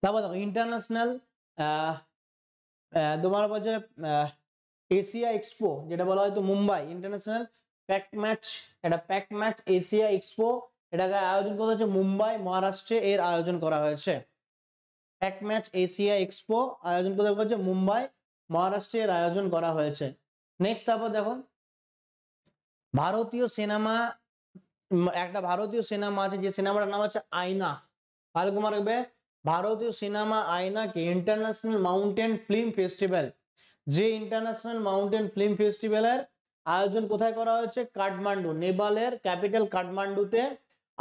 তারপর দেখো ইন্টারন্যাশনাল তোমার বলছে এশিয়া এক্সপো যেটা বলা হয়তো মুম্বাই ইন্টারন্যাশনাল প্যাক ম্যাচ এটা প্যাক ম্যাচ এশিয়া এক্সপো এটাকে আয়োজন করা হয়েছে মুম্বাই মহারাষ্ট্রে এর আয়োজন করা হয়েছে প্যাক ম্যাচ এশিয়া এক্সপো আয়োজন করা হয়েছে মুম্বাই মহারাষ্ট্রে এর আয়োজন করা হয়েছে নেক্সট তারপর দেখো ভারতীয় সিনেমা একটা ভারতীয় সিনেমা আছে যে সিনেমাটার নাম হচ্ছে আয়না ভালো কুমার রাখবে ভারতীয় সিনেমা আয়নাকে ইন্টারন্যাশনাল মাউন্টেন ফিল্ম ফেস্টিভ্যাল যে ইন্টারন্যাশনাল মাউন্টেন ফিল্ম ফেস্টিভ্যালের আয়োজন কোথায় করা হয়েছে কাঠমান্ডু নেপালের ক্যাপিটাল কাঠমান্ডুতে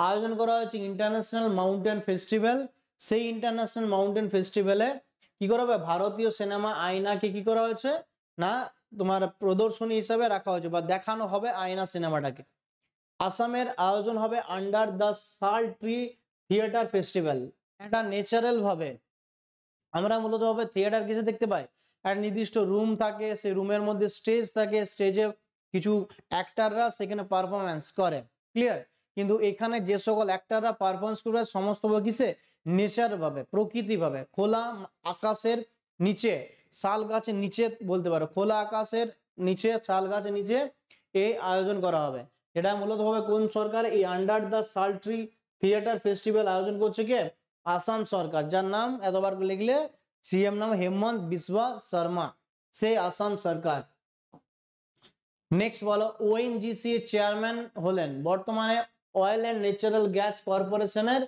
আয়োজন করা হয়েছে ইন্টারন্যাশনাল মাউন্টেন ফেস্টিভ্যাল সেই ইন্টারন্যাশনাল মাউন্টেন ফেস্টিভ্যালে কি করা হবে ভারতীয় সিনেমা আয়নাকে কি করা হয়েছে না তোমার প্রদর্শনী হিসাবে রাখা হয়েছে বা দেখানো হবে আয়না সিনেমাটাকে আসামের আয়োজন হবে under the Sal tree theatre festival এটা ন্যাচারাল ভাবে আমরা মূলত হবে থিয়েটার কিছু দেখতে পাই একটা নির্দিষ্ট রুম থাকে সেই রুমের মধ্যে স্টেজ থাকে স্টেজে কিছু অ্যাক্টাররা সেখানে পারফরমেন্স করে ক্লিয়ার কিন্তু এখানে যে সকল অ্যাক্টাররা পারফরমেন্স করবে সমস্ত কিসে নেচারভাবে প্রকৃতিভাবে খোলা আকাশের নিচে শাল গাছের নিচে বলতে পারো খোলা আকাশের নিচে শাল গাছের নিচে এই আয়োজন করা হবে এটা মূলতভাবে কোন সরকার এই under the Sal tree theatre festival আয়োজন করছে কে আসাম সরকার যার নাম এতবার লিখলে સીએમ নাম হেমন্ত বিশ্ব শর্মা সে আসাম সরকার নেক্সট বলো ওএনজিসি চেয়ারম্যান হলেন বর্তমানে অয়েল অ্যান্ড ন্যাচারাল গ্যাস কর্পোরেশনের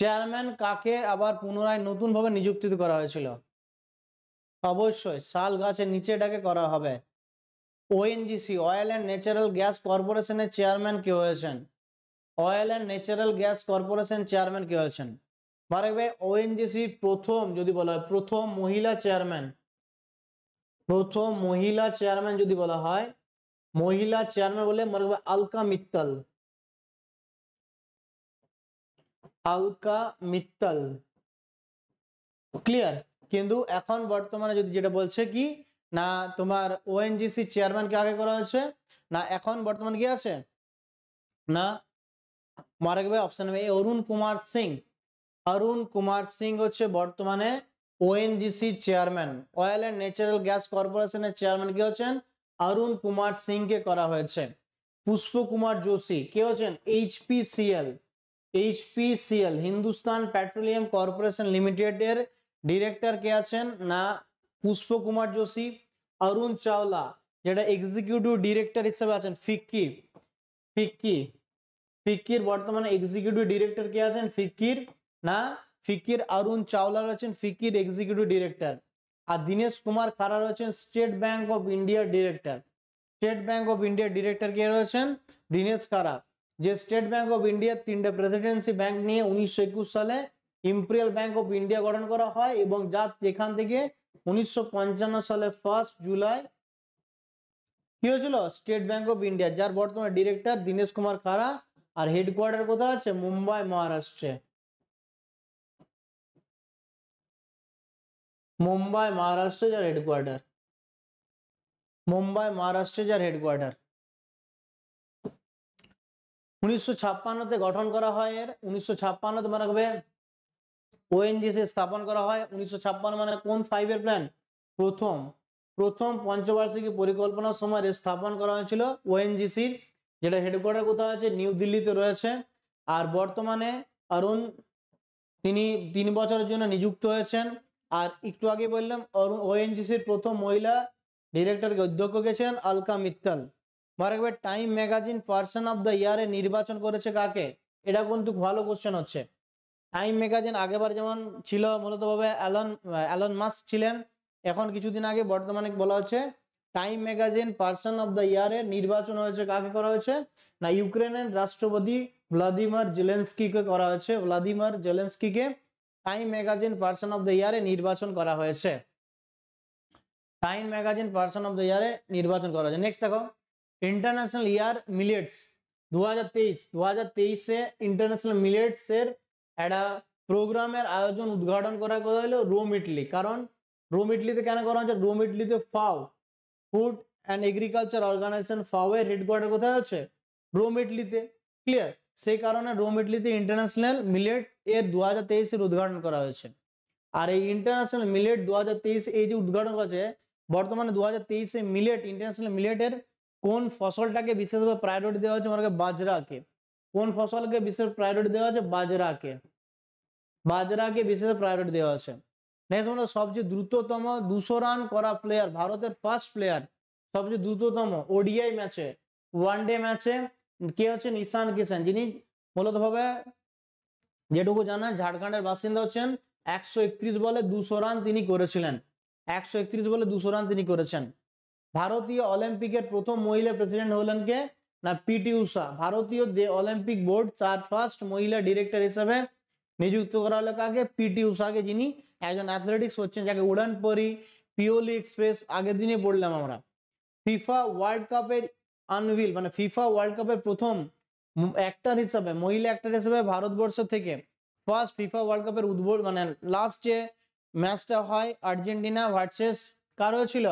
চেয়ারম্যান কাকে আবার পুনরায় নতুনভাবে নিযুক্তি করা হয়েছিল অবশ্যই শাল গাছের নিচে এটাকে করা হবে ONGC oil and natural gas কর্পোরেশনের চেয়ারম্যান কে হয়েছেন oil and natural gas corporation chairman কে হয়েছেন মারেক ভাই ওএনজিসি প্রথম যদি বলা হয় প্রথম মহিলা চেয়ারম্যান প্রথম মহিলা চেয়ারম্যান যদি বলা হয় মহিলা চেয়ারম্যান বলে মারেক ভাই আলকা মিত্তল আলকা মিত্তল ক্লিয়ার কিন্তু এখন বর্তমানে যদি যেটা বলছে কি না তোমার ওএনজিসি চেয়ারম্যানকে আগে করা হয়েছে না এখন বর্তমানে কি আছে না মারেক ভাই অপশন এ অরুণ কুমার সিং অরুণ কুমার সিং হচ্ছে বর্তমানে ONGC chairman oil and natural gas কর্পোরেশনের চেয়ারম্যান কে হচ্ছেন অরুণ কুমার সিংকে করা হয়েছে পুষ্প কুমার যোশী কে হচ্ছেন HPCL HPCL Hindustan petroleum corporation লিমিটেডের ডিরেক্টর কে আছেন না পুষ্প কুমার যোশী অরুণ চাওলা যেটা এক্সিকিউটিভ ডিরেক্টর হিসেবে আছেন ফিক্কি ফিক্কি ফিক্কির বর্তমানে এক্সিকিউটিভ ডিরেক্টর কে আছেন ফিক্কির না ফিকির আরুণ চাওলা রয়েছেন ফিকির এক্সিকিউটিভ ডিরেক্টর আর দীনেশ কুমার খারা রয়েছেন স্টেট ব্যাংক অফ ইন্ডিয়ার ডিরেক্টর স্টেট ব্যাংক অফ ইন্ডিয়ার ডিরেক্টর কে রয়েছেন দীনেশ খারা যে স্টেট ব্যাংক অফ ইন্ডিয়ার তিনটে প্রেসিডেন্সি ব্যাংক নিয়ে উনিশশো সালে ইম্পেরিয়াল ব্যাংক অফ ইন্ডিয়া গঠন করা হয় এবং যা এখান থেকে উনিশশো সালে ফার্স্ট জুলাই কি হয়েছিল স্টেট ব্যাংক অফ ইন্ডিয়া যার বর্তমানে ডিরেক্টর দীনেশ কুমার খারা আর হেডকোয়ার্টার কোথায় আছে মুম্বাই মহারাষ্ট্রে মুম্বাই महाराष्ट्र যার হেডকোয়ার্টার মুম্বাই মুম্বাই মহারাষ্ট্রের হেডকোয়ার্টার উনিশশো ছাপ্পান্নতে গঠন করা হয় এর উনিশশো ছাপ্পান্নতে মনে রাখবে ওএনজিসি স্থাপন করা হয় উনিশশো ছাপ্পান্ন মানে কোন ফাইভ প্ল্যান প্রথম প্রথম পঞ্চবার্ষিকী পরিকল্পনার সময় স্থাপন করা হয়েছিল ওএনজিসির যেটা হেডকোয়ার্টার কোথাও আছে নিউ দিল্লিতে রয়েছে আর বর্তমানে অরুণ তিনি তিন বছরের জন্য নিযুক্ত হয়েছেন আর একটু আগে বললাম ওএনজিসির প্রথম মহিলা ডিরেক্টরকে অধ্যক্ষ গেছেন আলকা মিত্তাল মারাকবে time magazine person of the ইয়ারে নির্বাচন করেছে কাকে এটা কিন্তু ভালো কোশ্চেন হচ্ছে টাইম ম্যাগাজিন আগেবার যেমন ছিল মূলতভাবে অ্যালন অ্যালন মাস্ক ছিলেন এখন কিছুদিন আগে বর্তমানে বলা হচ্ছে time magazine person of the ইয়ারে নির্বাচন হয়েছে কাকে করা হয়েছে না ইউক্রেনের রাষ্ট্রপতি ভ্লাদিমার জেলেন্সকিকে করা হয়েছে ভ্লাদিমার জেলেন্সকিকে time magazine person of the ইয়ারে নির্বাচন করা হয়েছে time magazine person of the ইয়ারে নির্বাচন করা হয়েছে নেক্সট দেখো ইন্টারন্যাশনাল ইয়ার মিলেটস দু হাজার তেইশ দু হাজার তেইশে ইন্টারন্যাশনাল মিলেটসের একটা প্রোগ্রামের আয়োজন উদ্ঘাটন করা হলো রোম ইটলি কারণ রোম ইটলিতে কেন করা হচ্ছে রোম ইটলিতে FAO food and agriculture organisation এর হেডকোয়ার্টার কোথায় হচ্ছে রোম ইটলিতে ক্লিয়ার সেই কারণে রোম ইটলিতে ইন্টারন্যাশনাল মিলেট এর দু হাজার তেইশের উদ্ঘাটন করা হয়েছে আর এই ইন্টারন্যাশনাল মিলেট দু হাজার তেইশ এই যে উদ্ঘাটন করেছে বর্তমানে দু হাজার তেইশে মিলেট ইন্টারন্যাশনাল মিলেটের কোন ফসলটাকে বিশেষভাবে প্রায়োরিটি দেওয়া হয়েছে মানে বাজরাকে কোন ফসলকে বিশেষ প্রায়োরিটি দেওয়া হয়েছে বাজরাকে বাজরাকে বিশেষ প্রায়োরিটি দেওয়া হয়েছে নেক্সট আমরা সবচেয়ে দ্রুততম দুশো রান করা প্লেয়ার ভারতের ফার্স্ট প্লেয়ার সবচেয়ে দ্রুততম ওডিআই ম্যাচে ওয়ান ডে ম্যাচে কে হচ্ছেন ঈশান কিষান যিনি মূলতভাবে যেটুকু জানা ঝাড়খণ্ডের বাসিন্দা হচ্ছেন একশো বলে দুশো রান তিনি করেছিলেন একশো বলে দুশো রান তিনি করেছেন ভারতীয় অলিম্পিকের প্রথম মহিলা প্রেসিডেন্ট হলেন কে না পিটি উষা ভারতীয় অলিম্পিক বোর্ড তার ফার্স্ট মহিলা ডিরেক্টর হিসেবে নিযুক্ত করা হলো কাকে পিটি উষাকে যিনি একজন অ্যাথলেটিক্স হচ্ছেন যাকে উড়ানপরি পিওলি এক্সপ্রেস আগের দিনে পড়লাম আমরা ফিফা ওয়ার্ল্ড কাপের আনভিল মানে ফিফা ওয়ার্ল্ড কাপের প্রথম অ্যাক্টার হিসাবে মহিলা অ্যাক্টার হিসাবে ভারতবর্ষ থেকে ফার্স্ট ফিফা ওয়ার্ল্ড কাপের উদ্বোধন মানে লাস্ট যে ম্যাচটা হয় আর্জেন্টিনা ভার্সেস কারও ছিল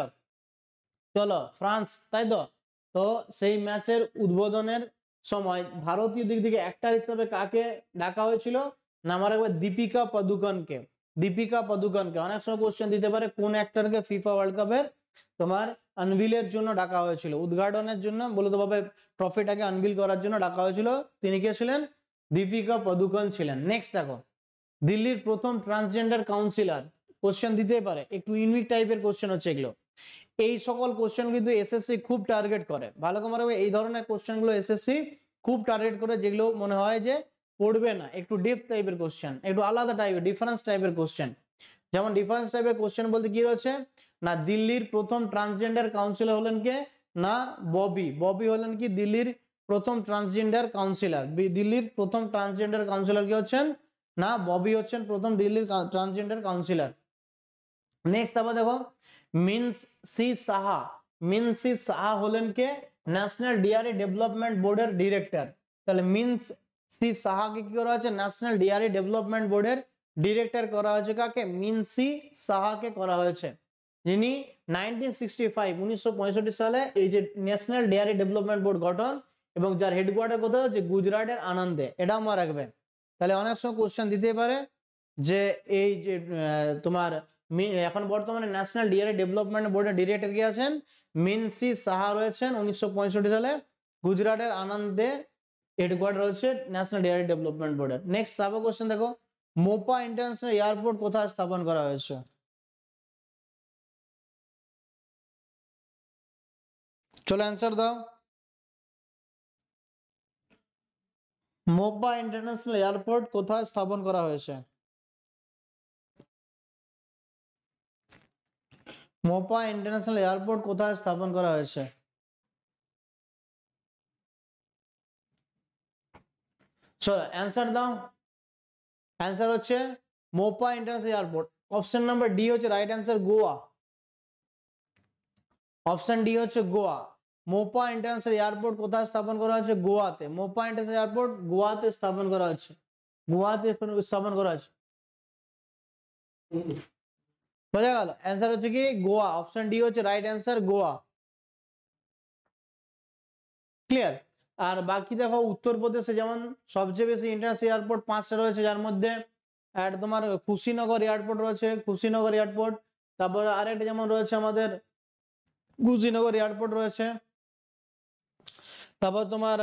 চলো ফ্রান্স তাই তো তো সেই ম্যাচের উদ্বোধনের সময় ভারতীয় দিক থেকে অ্যাক্টার হিসাবে কাকে ডাকা হয়েছিল না আমার একবার দীপিকা পাদুকনকে দীপিকা পাদুকনকে অনেক সময় কোশ্চেন দিতে পারে কোন অ্যাক্টারকে ফিফা ওয়ার্ল্ড কাপের তোমার আনবিলের জন্য ডাকা হয়েছিল উদ্ঘাটনের জন্য বলতভাবে ট্রফিটাকে আনবিল করার জন্য ডাকা হয়েছিল তিনি কে ছিলেন দীপিকা পদুকন ছিলেন নেক্সট দেখো দিল্লির প্রথম ট্রান্সজেন্ডার কাউন্সিলর কোশ্চেন দিতে পারে একটু ইউনিক টাইপের কোশ্চেন হচ্ছে এগুলো এই সকল কোশ্চেন কিন্তু এসএসসি খুব টার্গেট করে ভালো করে এই ধরনের কোশ্চেনগুলো এসএসসি খুব টার্গেট করে যেগুলো মনে হয় যে পড়বে না একটু ডিপ টাইপের কোশ্চেন একটু আলাদা টাইপের ডিফারেন্স টাইপের কোশ্চেন যেমন ডিফারেন্স টাইপের কোশ্চেন বলতে কি রয়েছে না দিল্লির প্রথম ট্রান্সজেন্ডার কাউন্সিলর হলেন কে না ববি ববি হলেন কি দিল্লির প্রথম ট্রান্সজেন্ডার কাউন্সিলর দিল্লির প্রথম ট্রান্সজেন্ডার কাউন্সিলর কে হচ্ছেন না ববি হচ্ছেন প্রথম দিল্লির ট্রান্সজেন্ডার কাউন্সিলর নেক্সট আবার দেখো মিনস সি সাহা মিনস সি সাহা হলেন কে ন্যাশনাল ডিআরই ডেভেলপমেন্ট বোর্ডের ডিরেক্টর তাহলে মিনস সি সাহাকে কি করা হয়েছে ন্যাশনাল ডিআরই ডেভেলপমেন্ট বোর্ডের ডিরেক্টর করা হয়েছে কাকে মিনসি সাহাকে করা হয়েছে যিনি নাইনটিন সিক্সটি ফাইভ উনিশশো সালে এই যে ন্যাশনাল ডেয়ারি ডেভেলপমেন্ট বোর্ড গঠন এবং যার হেডকোয়ার্টার কোথাও যে গুজরাটের আনন্দে এটা আমার রাখবেন তাহলে অনেক সময় কোশ্চেন দিতে পারে যে এই যে তোমার এখন বর্তমানে ন্যাশনাল ডিয়ারি ডেভেলপমেন্ট বোর্ডের ডিরেক্টর কে আছেন মিনসি সাহা রয়েছেন উনিশশো সালে গুজরাটের আনন্দে হেডকোয়ার্টার রয়েছে ন্যাশনাল ডিয়ারি ডেভেলপমেন্ট বোর্ডের নেক্সট তারপর কোশ্চেন দেখো মোপা ইন্টারন্যাশনাল এয়ারপোর্ট কোথায় স্থাপন করা হয়েছে চলো অ্যান্সার দাও মোব্বা ইন্টারন্যাশনাল এয়ারপোর্ট কোথায় স্থাপন করা হয়েছে মোপা ইন্টারন্যাশনাল এয়ারপোর্ট কোথায় স্থাপন করা হয়েছে চলো অ্যান্সার দাও অ্যান্সার হচ্ছে Mopa international airport option number D হচ্ছে right answer Goa option D হচ্ছে গোয়া মোপা ইন্টারন্যাশনাল এয়ারপোর্ট কোথায় স্থাপন করা হয়েছে গোয়াতে মোপা ইন্টারন্যাশনাল এয়ারপোর্ট গোয়াতে স্থাপন করা হয়েছে গোয়াতে স্থাপন করা হয়েছে বোঝা গেল অ্যান্সার হচ্ছে কি গোয়া অপশন ডি হচ্ছে রাইট অ্যান্সার গোয়া ক্লিয়ার আর বাকি দেখো উত্তরপ্রদেশে যেমন সবচেয়ে বেশি ইন্টারন্যাশনাল এয়ারপোর্ট পাঁচটা রয়েছে যার মধ্যে আর তোমার কুশিনগর এয়ারপোর্ট রয়েছে কুশিনগর এয়ারপোর্ট তারপর আরেকটা যেমন রয়েছে আমাদের কুশিনগর এয়ারপোর্ট রয়েছে তারপর তোমার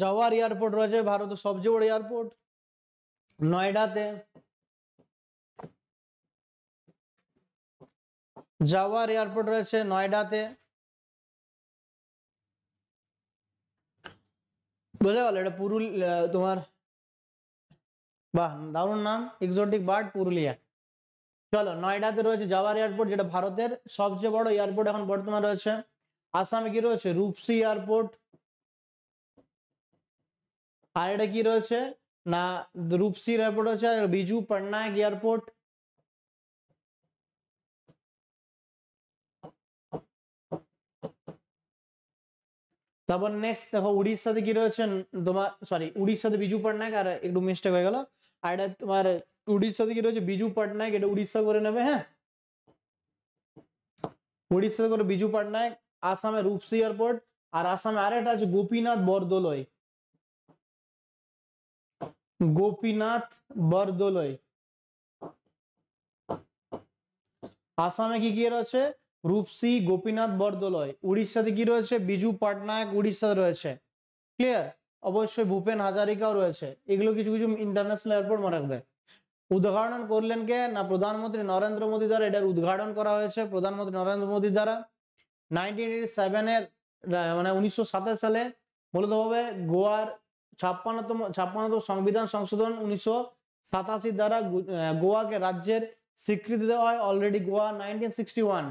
জাওয়ার এয়ারপোর্ট রয়েছে ভারতের সবচেয়ে বড় এয়ারপোর্ট নয়ডাতে জাওয়ার এয়ারপোর্ট রয়েছে নয়ডাতে বোঝা গেল এটা পুরুলিয়া তোমার বাহ দারুণ নাম এক্সোটিক বার্ড পুরুলিয়া চলো নয়ডাতে রয়েছে জাওয়ার এয়ারপোর্ট যেটা ভারতের সবচেয়ে বড় এয়ারপোর্ট এখন বর্তমান রয়েছে আসামে কি রয়েছে রূপসি এয়ারপোর্ট আর এটা কি রয়েছে না রূপসির এয়ারপোর্ট আছে আর বিজু পটনায়ক এয়ারপোর্ট তারপর নেক্সট দেখো উড়িষ্যাতে কি রয়েছে তোমার সরি উড়িষ্যাতে বিজু পটনায়ক আর একটু মিস্টেক হয়ে গেল আর এটা তোমার উড়িষ্যাতে কি রয়েছে বিজু পটনায়ক এটা উড়িষ্যা করে নেবে হ্যাঁ উড়িষ্যাতে করে বিজু পটনায়ক আসামে রূপসি এয়ারপোর্ট আর আসামে আর একটা আছে গোপীনাথ বরদলয় গোপীনাথ বরদলৈ আসামে কি কি রয়েছে রূপসি গোপীনাথ বরদোলয় উড়িষ্যাতে কি রয়েছে বিজু পাটনায়ক উড়িষ্যাতে রয়েছে ক্লিয়ার অবশ্যই ভূপেন হাজারিকাও রয়েছে এগুলো কিছু কিছু ইন্টারন্যাশনাল এয়ারপোর্ট মনে রাখবে উদ্ঘাটন করলেন কে না প্রধানমন্ত্রী নরেন্দ্র মোদী দ্বারা এটার উদ্ঘাটন করা হয়েছে প্রধানমন্ত্রী নরেন্দ্র মোদী দ্বারা নাইনটিন এইটি সেভেনের মানে উনিশশো সালে মূলতভাবে গোয়ার ছাপ্পান্নতম ছাপ্পান্নতম সংবিধান সংশোধন উনিশশো সাতাশি দ্বারা গোয়াকে রাজ্যের স্বীকৃতি দেওয়া হয় already Goa nineteen sixty one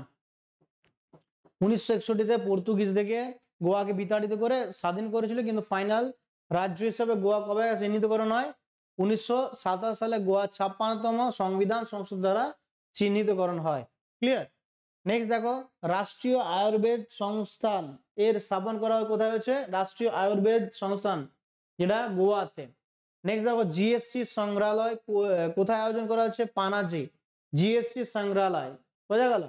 উনিশশো একষট্টিতে পর্তুগিজ থেকে গোয়াকে বিতাড়িত করে স্বাধীন করেছিল কিন্তু ফাইনাল রাজ্য হিসেবে গোয়া কবে চিহ্নিতকরণ হয় উনিশশো সালে গোয়া ছাপ্পান্নতম সংবিধান সংসদ দ্বারা চিহ্নিতকরণ হয় ক্লিয়ার নেক্সট দেখো রাষ্ট্রীয় আয়ুর্বেদ সংস্থান এর স্থাপন করা হয় কোথায় হয়েছে রাষ্ট্রীয় আয়ুর্বেদ সংস্থান যেটা গোয়াতে নেক্সট দেখো জিএসটি সংগ্রহালয় কোথায় আয়োজন করা হচ্ছে পানাজি জিএসটি সংগ্রহালয় বোঝা গেল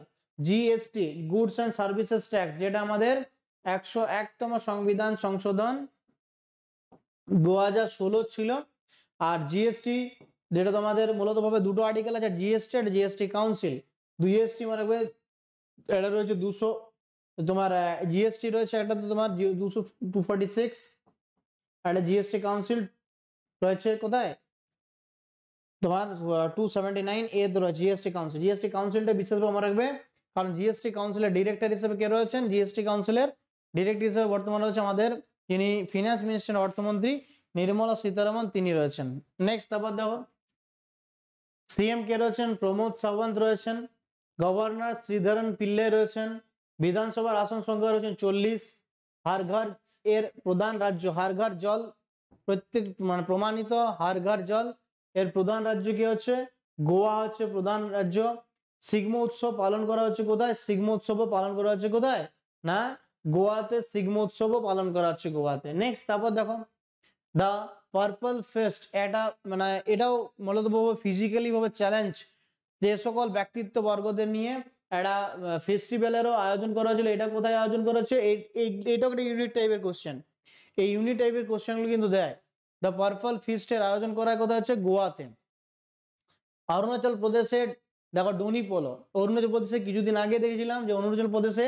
GST goods and services tax যেটা আমাদের একশো একতম সংবিধান সংশোধন দু হাজার ষোলো ছিল আর জিএসটি যেটা তোমাদের মূলত ভাবে দুটো আর্টিকেল আছে জিএসটি আর জিএসটি কাউন্সিল জিএসটি মনে মানে এটা রয়েছে দুশো তোমার জিএসটি রয়েছে একটাতে তোমার দুশো টু ফর্টি সিক্স একটা জিএসটি কাউন্সিল রয়েছে কোথায় তোমার two seventy nine A GST council GST কাউন্সিলটা বিশেষভাবে মনে রাখবে কারণ জিএসটি কাউন্সিলের ডিরেক্টর হিসেবে কে রয়েছেন জিএসটি কাউন্সিলের ডিরেক্টর হিসেবে বর্তমানে রয়েছে আমাদের যিনি ফিনান্স মিনিস্টার অর্থমন্ত্রী নির্মলা সীতারামন তিনি রয়েছেন নেক্সট তারপর দেখো সিএম কে রয়েছেন প্রমোদ সাওয়ন্ত রয়েছেন গভর্নর শ্রীধরন পিল্লে রয়েছেন বিধানসভার আসন সংখ্যা রয়েছেন চল্লিশ হার ঘর এর প্রধান রাজ্য হারঘর জল প্রত্যেক মানে প্রমাণিত হারঘর জল এর প্রধান রাজ্য কি হচ্ছে গোয়া হচ্ছে প্রধান রাজ্য সিগ্ম উৎসব পালন করা হচ্ছে কোথায় সিগ্ম উৎসবও পালন করা হচ্ছে কোথায় না গোয়াতে সিগ্ম উৎসবও পালন করা হচ্ছে গোয়াতে নেক্সট তারপর দেখো দ্য পার্পল ফেস্ট এটা মানে এটাও মূলত ফিজিক্যালি ভাবে চ্যালেঞ্জ যে সকল ব্যক্তিত্ব বর্গদের নিয়ে একটা ফেস্টিভ্যালেরও আয়োজন করা হয়েছিল এটা কোথায় আয়োজন করা হচ্ছে এটাও একটা ইউনিট টাইপের কোশ্চেন এই ইউনিট টাইপের কোশ্চেনগুলো কিন্তু দেয় দ্য পার্পল ফিস্টের আয়োজন করার কথা হচ্ছে গোয়াতে অরুণাচল প্রদেশের দেখো ডোনি পোলো অরুণাচল প্রদেশে কিছুদিন আগে দেখেছিলাম যে অরুণাচল প্রদেশে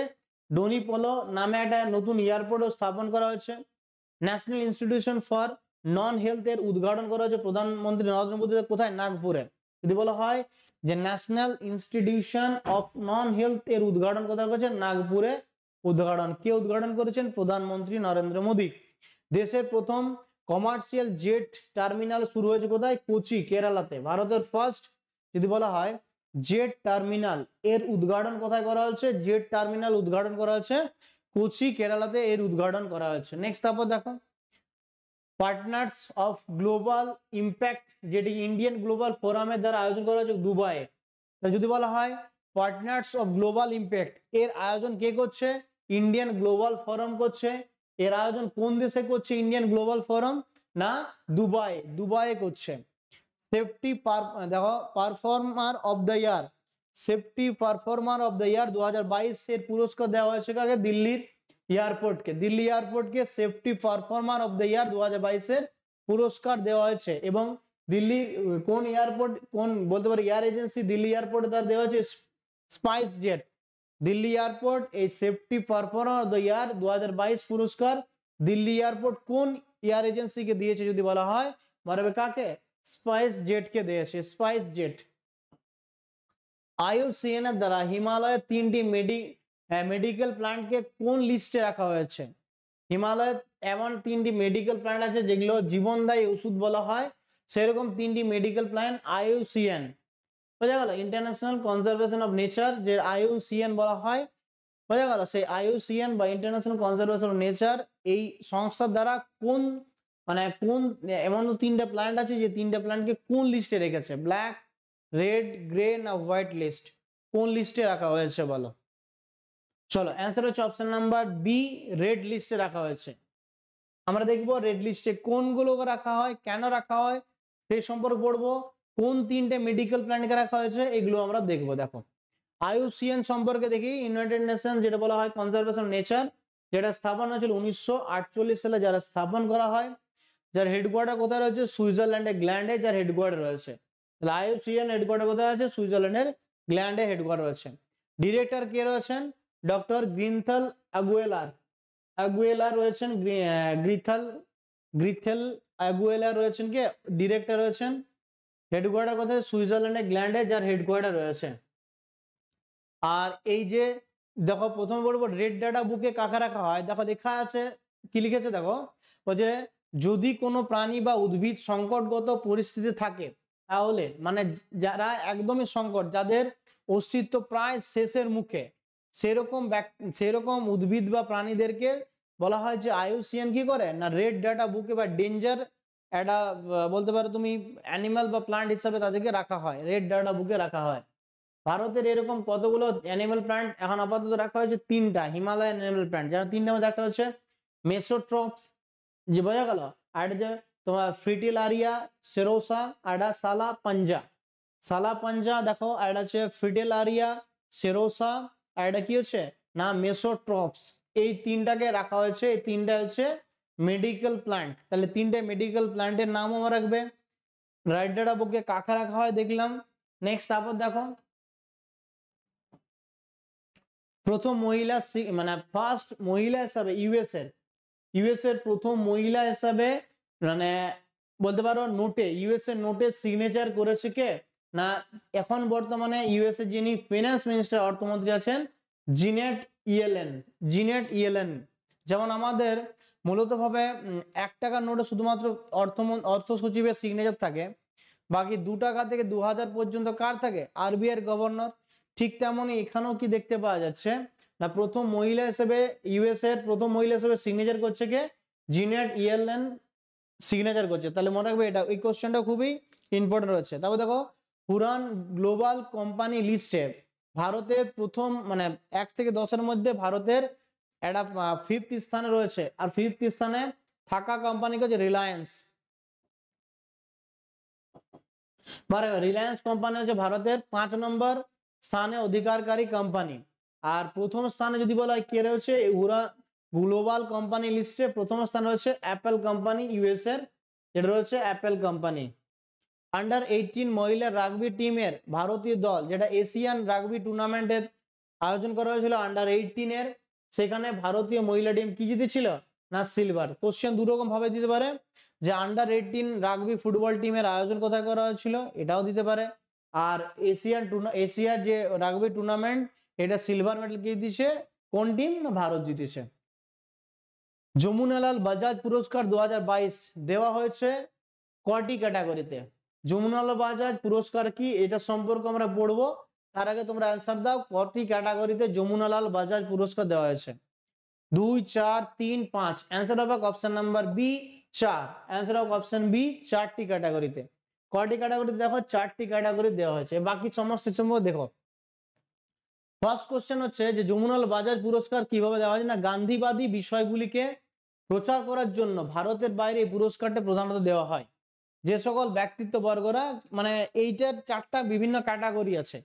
ডোনি পোলো নামে একটা নতুন এয়ারপোর্টও স্থাপন করা হয়েছে national institution for non health এর উদ্ঘাটন করা হয়েছে প্রধানমন্ত্রী নরেন্দ্র মোদী কোথায় নাগপুরে যদি বলা হয় যে national institution of non health এর উদ্ঘাটন কোথায় করেছেন নাগপুরে উদ্ঘাটন কে উদ্ঘাটন করেছেন প্রধানমন্ত্রী নরেন্দ্র মোদী দেশের প্রথম কমার্শিয়াল জেট টার্মিনাল শুরু হয়েছে কোথায় কোচি কেরালাতে ভারতের ফার্স্ট যদি বলা হয় জেট টার্মিনাল এর উদ্ঘাটন কোথায় করা হয়েছে জেট টার্মিনাল উদ্ঘাটন করা হয়েছে কোচি কেরালাতে এর উদ্ঘাটন করা হয়েছে নেক্সট তারপর দেখো পার্টনার্স অফ গ্লোবাল ইম্প্যাক্ট যেটি ইন্ডিয়ান গ্লোবাল ফোরামের দ্বারা আয়োজন করা হয়েছে দুবাইয়ে যদি বলা হয় পার্টনার্স অফ গ্লোবাল ইম্প্যাক্ট এর আয়োজন কে করছে ইন্ডিয়ান গ্লোবাল ফোরাম করছে এর আয়োজন কোন দেশে করছে ইন্ডিয়ান গ্লোবাল ফোরাম না দুবাই দুবাইয়ে করছে সেফটি দেখো performer of the year safety performer of the year দু হাজার এর পুরস্কার দেওয়া হয়েছে কাকে দিল্লির এয়ারপোর্টকে দিল্লি এয়ারপোর্টকে safety performer of the year দু হাজার বাইশের পুরস্কার দেওয়া হয়েছে এবং দিল্লি কোন এয়ারপোর্ট কোন বলতে পারি এয়ার এজেন্সি দিল্লি এয়ারপোর্টে তার দেওয়া হয়েছে স্পাইস জেট দিল্লি এয়ারপোর্ট এই safety performer of the year দু পুরস্কার দিল্লি এয়ারপোর্ট কোন এয়ার এজেন্সিকে দিয়েছে যদি বলা হয় মারবে কাকে স্পাইস জেটকে দিয়েছে স্পাইস জেট এর দ্বারা হিমালয়ের তিনটি মেডি হ্যাঁ মেডিকেল প্ল্যান্টকে কোন লিস্টে রাখা হয়েছে হিমালয়ে এমন তিনটি মেডিকেল প্ল্যান্ট আছে যেগুলো জীবনদায়ী ওষুধ বলা হয় সেরকম তিনটি মেডিকেল প্ল্যান্ট আইউসিএন বোঝা গেল ইন্টারন্যাশনাল কনজারভেশন অফ নেচার যে আইইউসিএন বলা হয় বোঝা গেল সেই আইইউসিএন বা ইন্টারন্যাশনাল কনজারভেশন অফ নেচার এই সংস্থার দ্বারা কোন মানে কোন এমন তিনটে প্ল্যান্ট আছে যে তিনটে প্ল্যান্টকে কোন লিস্টে রেখেছে ব্ল্যাক রেড গ্রে না হোয়াইট লিস্ট কোন লিস্টে রাখা হয়েছে বলো চলো অ্যান্সার হচ্ছে অপশন নাম্বার বি রেড লিস্টে রাখা হয়েছে আমরা দেখব রেড লিস্টে কোনগুলো রাখা হয় কেন রাখা হয় সে সম্পর্কে পড়বো কোন তিনটে মেডিকেল প্ল্যান্টকে রাখা হয়েছে এগুলো আমরা দেখবো দেখো আইউসিএন সম্পর্কে দেখি ইউনাইটেড নেশন যেটা বলা হয় কনজারভেশন নেচার যেটা স্থাপন হয়েছিল উনিশশো সালে যারা স্থাপন করা হয় যার হেডকোয়ার্টার কোথায় রয়েছে সুইজারল্যান্ডের গ্ল্যান্ডে যার হেডকোয়ার্টার রয়েছে তাহলে আইউসিএন হেডকোয়ার্টার কোথায় আছে সুইজারল্যান্ডের গ্ল্যান্ডে হেডকোয়ার্টার রয়েছে ডিরেক্টর কে রয়েছেন ডক্টর গ্রিনথাল আগুয়েলার আগুয়েলা রয়েছেন গ্রিথাল গ্রিথেল আগুয়েলা রয়েছেন কে ডিরেক্টর রয়েছেন হেডকোয়ার্টার কোথায় সুইজারল্যান্ডে গ্ল্যান্ডে যার হেডকোয়ার্টার রয়েছে আর এই যে দেখো প্রথমে বলবো রেড ডাটা বুকে কাকে রাখা হয় দেখো লেখা আছে কি লিখেছে দেখো যে যদি কোনো প্রাণী বা উদ্ভিদ সংকটগত পরিস্থিতি থাকে তাহলে মানে যারা একদমই সংকট যাদের অস্তিত্ব প্রায় শেষের মুখে সেরকম সেরকম উদ্ভিদ বা প্রাণীদেরকে বলা হয় যে আইউসিএন কি করে না রেড ডাটা বুকে বা ডেঞ্জার একটা বলতে পারো তুমি অ্যানিমাল বা প্লান্ট হিসাবে তাদেরকে রাখা হয় রেড ডাটা বুকে রাখা হয় ভারতের এরকম কতগুলো অ্যানিমাল প্লান্ট এখন আপাতত রাখা হয়েছে তিনটা হিমালয়ান অ্যানিমাল প্লান্ট যারা তিনটার মধ্যে একটা হচ্ছে মেসোট্রপস যে বোঝা গেল আর যে তোমার ফ্রিটেলারিয়া সেরোসা আডা সালা পাঞ্জা সালা পাঞ্জা দেখো আর হচ্ছে ফ্রিটেলারিয়া সেরোসা আর এটা কি হচ্ছে না মেসোট্রপস এই তিনটাকে রাখা হয়েছে এই তিনটা হচ্ছে মেডিকেল প্ল্যান্ট তাহলে তিনটে মেডিকেল প্ল্যান্টের নাম আমার রাখবে রাইট ডাটা বুকে কাকে রাখা হয় দেখলাম নেক্সট তারপর দেখো প্রথম মহিলা মানে ফার্স্ট মহিলা হিসাবে ইউএস এর ইউএস এর প্রথম মহিলা হিসাবে মানে বলতে পারো নোটে ইউএস এর নোটে সিগনেচার করেছে কে না এখন বর্তমানে ইউএসএ যিনি ফিনান্স মিনিস্টার অর্থমন্ত্রী আছেন জিনেট ইয়েলেন জিনেট ইয়েলেন যেমন আমাদের মূলতভাবে এক টাকার নোটে শুধুমাত্র অর্থ অর্থ সচিবের সিগনেচার থাকে বাকি দু টাকা থেকে দু হাজার পর্যন্ত কার থাকে আরবিআই গভর্নর ঠিক তেমনই এখানেও কি দেখতে পাওয়া যাচ্ছে না প্রথম মহিলা হিসেবে ইউএসএ প্রথম মহিলা হিসেবে সিগনেচার করছে কে জিনেট ইয়েলেন সিগনেচার করছে তাহলে মনে রাখবে এটা এই কোশ্চেনটা খুবই ইম্পর্টেন্ট হচ্ছে তারপর দেখো পুরান গ্লোবাল কোম্পানি লিস্টে ভারতের প্রথম মানে এক থেকে দশের মধ্যে ভারতের একটা ফিফথ স্থানে রয়েছে আর ফিফথ স্থানে থাকা কোম্পানিকে হচ্ছে রিলায়েন্স রিলায়েন্স কোম্পানি হচ্ছে ভারতের পাঁচ নম্বর স্থানে অধিকারকারী কোম্পানি আর প্রথম স্থানে যদি বলা হয় কে রয়েছে গ্লোবাল কোম্পানি লিস্টে প্রথম স্থানে রয়েছে অ্যাপেল কোম্পানি ইউএস এর যেটা রয়েছে অ্যাপেল কোম্পানি আন্ডার এইটিন মহিলা রাগবি টিমের ভারতীয় দল যেটা এশিয়ান রাগবি টুর্নামেন্টের আয়োজন করা হয়েছিল আন্ডার এইটিনের সেখানে ভারতীয় মহিলা টিম কি জিতেছিল না সিলভার কোশ্চেন দুরকম ভাবে দিতে পারে যে আন্ডার এইটিন রাগবি ফুটবল টিমের আয়োজন কোথায় করা হয়েছিল এটাও দিতে পারে আর এশিয়ান টুর্না এশিয়ার যে রাগবি টুর্নামেন্ট এটা সিলভার মেডেল কি দিছে কোন টিম না ভারত জিতেছে যমুনালাল বাজাজ পুরস্কার দু দেওয়া হয়েছে কটি ক্যাটাগরিতে যমুনাল বাজাজ পুরস্কার কি এটা সম্পর্কে আমরা পড়বো তার আগে তোমরা অ্যান্সার দাও কটি ক্যাটাগরিতে যমুনালাল বাজাজ পুরস্কার দেওয়া হয়েছে দুই চার তিন পাঁচ অ্যান্সার হবে অপশন নাম্বার বি চার অ্যান্সার হবে অপশন বি চারটি ক্যাটাগরিতে কটি ক্যাটাগরিতে দেখো চারটি ক্যাটাগরি দেওয়া হয়েছে বাকি সমস্ত সম্ভব দেখো ফার্স্ট কোশ্চেন হচ্ছে যে যমুনাল বাজাজ পুরস্কার কিভাবে দেওয়া হয় না গান্ধীবাদী বিষয়গুলিকে প্রচার করার জন্য ভারতের বাইরে এই পুরস্কারটা প্রধানত দেওয়া হয় যে সকল ব্যক্তিত্ব বর্গরা মানে এইটার চারটা বিভিন্ন ক্যাটাগরি আছে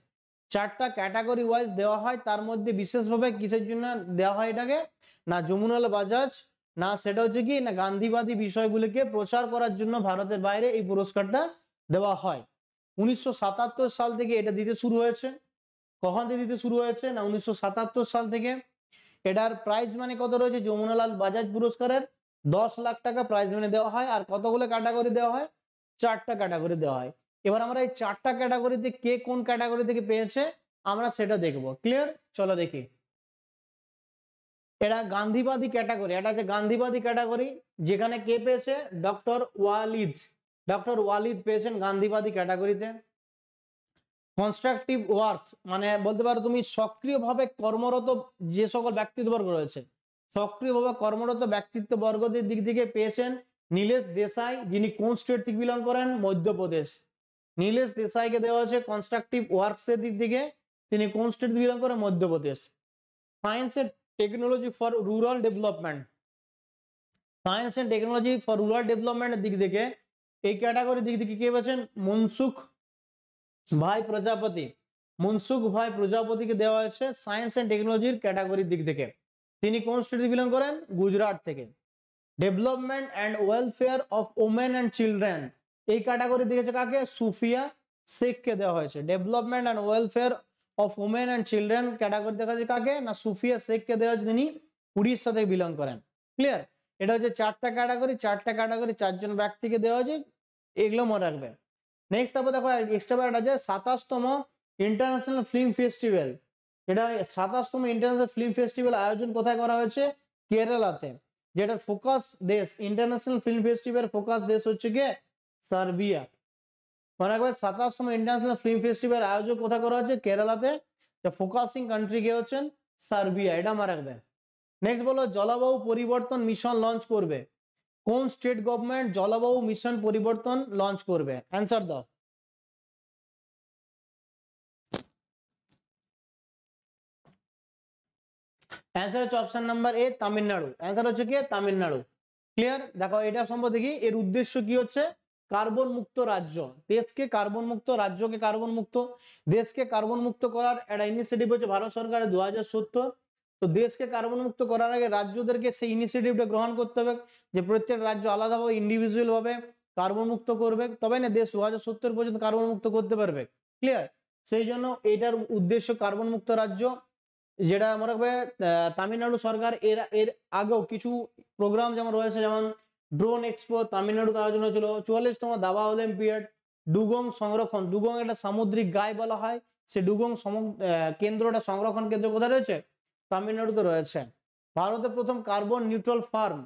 চারটা ক্যাটাগরি ওয়াইজ দেওয়া হয় তার মধ্যে বিশেষভাবে কিসের জন্য দেওয়া হয় এটাকে না যমুনাল বাজাজ না সেটা হচ্ছে কি না গান্ধীবাদী বিষয়গুলিকে প্রচার করার জন্য ভারতের বাইরে এই পুরস্কারটা দেওয়া হয় উনিশশো সাল থেকে এটা দিতে শুরু হয়েছে কখন থেকে দিতে শুরু হয়েছে না উনিশশো সাল থেকে এটার প্রাইজ মানে কত রয়েছে যমুনালাল বাজাজ পুরস্কারের দশ লাখ টাকা প্রাইজ মানে দেওয়া হয় আর কতগুলো ক্যাটাগরি দেওয়া হয় চারটা ক্যাটাগরি দেওয়া হয় এবার আমরা এই চারটা ক্যাটাগরিতে কে কোন ক্যাটাগরি থেকে পেয়েছে আমরা সেটা দেখব ক্লিয়ার চলো দেখি এটা গান্ধীবাদী ক্যাটাগরি এটা হচ্ছে গান্ধীবাদী ক্যাটাগরি যেখানে কে পেয়েছে ডক্টর ওয়ালিদ ডক্টর ওয়ালিদ পেয়েছেন গান্ধীবাদী ক্যাটাগরিতে কনস্ট্রাকটিভ ওয়ার্ক মানে বলতে পারো তুমি সক্রিয়ভাবে কর্মরত যে সকল ব্যক্তিত্ববর্গ রয়েছে সক্রিয়ভাবে কর্মরত ব্যক্তিত্ব বর্গদের দিক থেকে পেয়েছেন নীলেশ দেশাই যিনি কোন স্টেট থেকে বিলং করেন মধ্যপ্রদেশ নীলেশ দেশাইকে দেওয়া হয়েছে কনস্ট্রাকটিভ ওয়ার্কস এর দিক থেকে তিনি কোন স্টেট থেকে বিলং করেন Madhya Pradesh science and technology for rural development science and technology for rural ডেভেলপমেন্টের দিক থেকে এই ক্যাটাগরির দিক থেকে কে পেয়েছেন মনসুখ ভাই প্রজাপতি মনসুখ ভাই প্রজাপতিকে দেওয়া হয়েছে সায়েন্স এন্ড টেকনোলজির ক্যাটাগরির দিক থেকে তিনি কোন স্টেট বিলং করেন গুজরাট থেকে development and welfare of women and children এই ক্যাটাগরি দিয়েছে কাকে সুফিয়া শেখকে দেওয়া হয়েছে development and welfare of women and children category দেখা যায় কাকে না সুফিয়া শেখকে দেওয়া হয়েছে তিনি উড়িষ্যা থেকে বিলং করেন ক্লিয়ার এটা হচ্ছে চারটা ক্যাটাগরি চারটা ক্যাটাগরি চারজন ব্যক্তিকে দেওয়া হয়েছে এগুলো মনে রাখবে নেক্সট তারপর দেখো এক্সট্রা ব্যাট আছে সাতাশতম ইন্টারন্যাশনাল ফিল্ম ফেস্টিভ্যাল এটা সাতাশতম ইন্টারন্যাশনাল ফিল্ম ফেস্টিভ্যাল আয়োজন কোথায় করা হয়েছে কেরালাতে যেটার ফোকাস দেশ ইন্টারন্যাশনাল ফিল্ম ফেস্টিভ্যাল ফোকাস দেশ হচ্ছে গিয়ে সার্বিয়া মনে রাখবেন সাতাশতম ইন্টারন্যাশনাল ফিল্ম ফেস্টিভ্যাল আয়োজক কোথায় করা হচ্ছে কেরালাতে ফোকাসিং কান্ট্রি কে হচ্ছেন সার্বিয়া এটা মনে রাখবেন নেক্সট বলো জলবায়ু পরিবর্তন মিশন লঞ্চ করবে কোন স্টেট গভর্নমেন্ট জলবায়ু মিশন পরিবর্তন লঞ্চ করবে অ্যান্সার দাও অ্যান্সার হচ্ছে option number A Tamil Nadu answer হচ্ছে কি তামিলনাড়ু ক্লিয়ার দেখো এটা সম্ভব দেখি এর উদ্দেশ্য কি হচ্ছে কার্বন মুক্ত রাজ্য দেশকে কার্বন মুক্ত রাজ্যকে কার্বন মুক্ত দেশকে কার্বন মুক্ত করার একটা ইনিশিয়েটিভ হচ্ছে ভারত সরকারের দু তো দেশকে কার্বন মুক্ত করার আগে রাজ্যদেরকে সেই ইনিশিয়েটিভটা গ্রহণ করতে হবে যে প্রত্যেক রাজ্য আলাদাভাবে ইন্ডিভিজুয়ালভাবে কার্বন মুক্ত করবে তবে না দেশ দু পর্যন্ত কার্বন মুক্ত করতে পারবে ক্লিয়ার সেই জন্য এটার উদ্দেশ্য কার্বন মুক্ত রাজ্য যেটা মনে রাখবে তামিলনাড়ু সরকার এর এর আগেও কিছু প্রোগ্রাম যেমন রয়েছে যেমন ড্রোন এক্সপো তামিলনাড়ুতে আয়োজন হয়েছিল চুয়াল্লিশতম দাবা অলিম্পিয়াড ডুগং সংরক্ষণ ডুগং একটা সামুদ্রিক গায় বলা হয় সে ডুগং কেন্দ্রটা সংরক্ষণ কেন্দ্র কোথায় রয়েছে তামিলনাড়ুতে রয়েছে ভারতে প্রথম কার্বন নিউট্রাল ফার্ম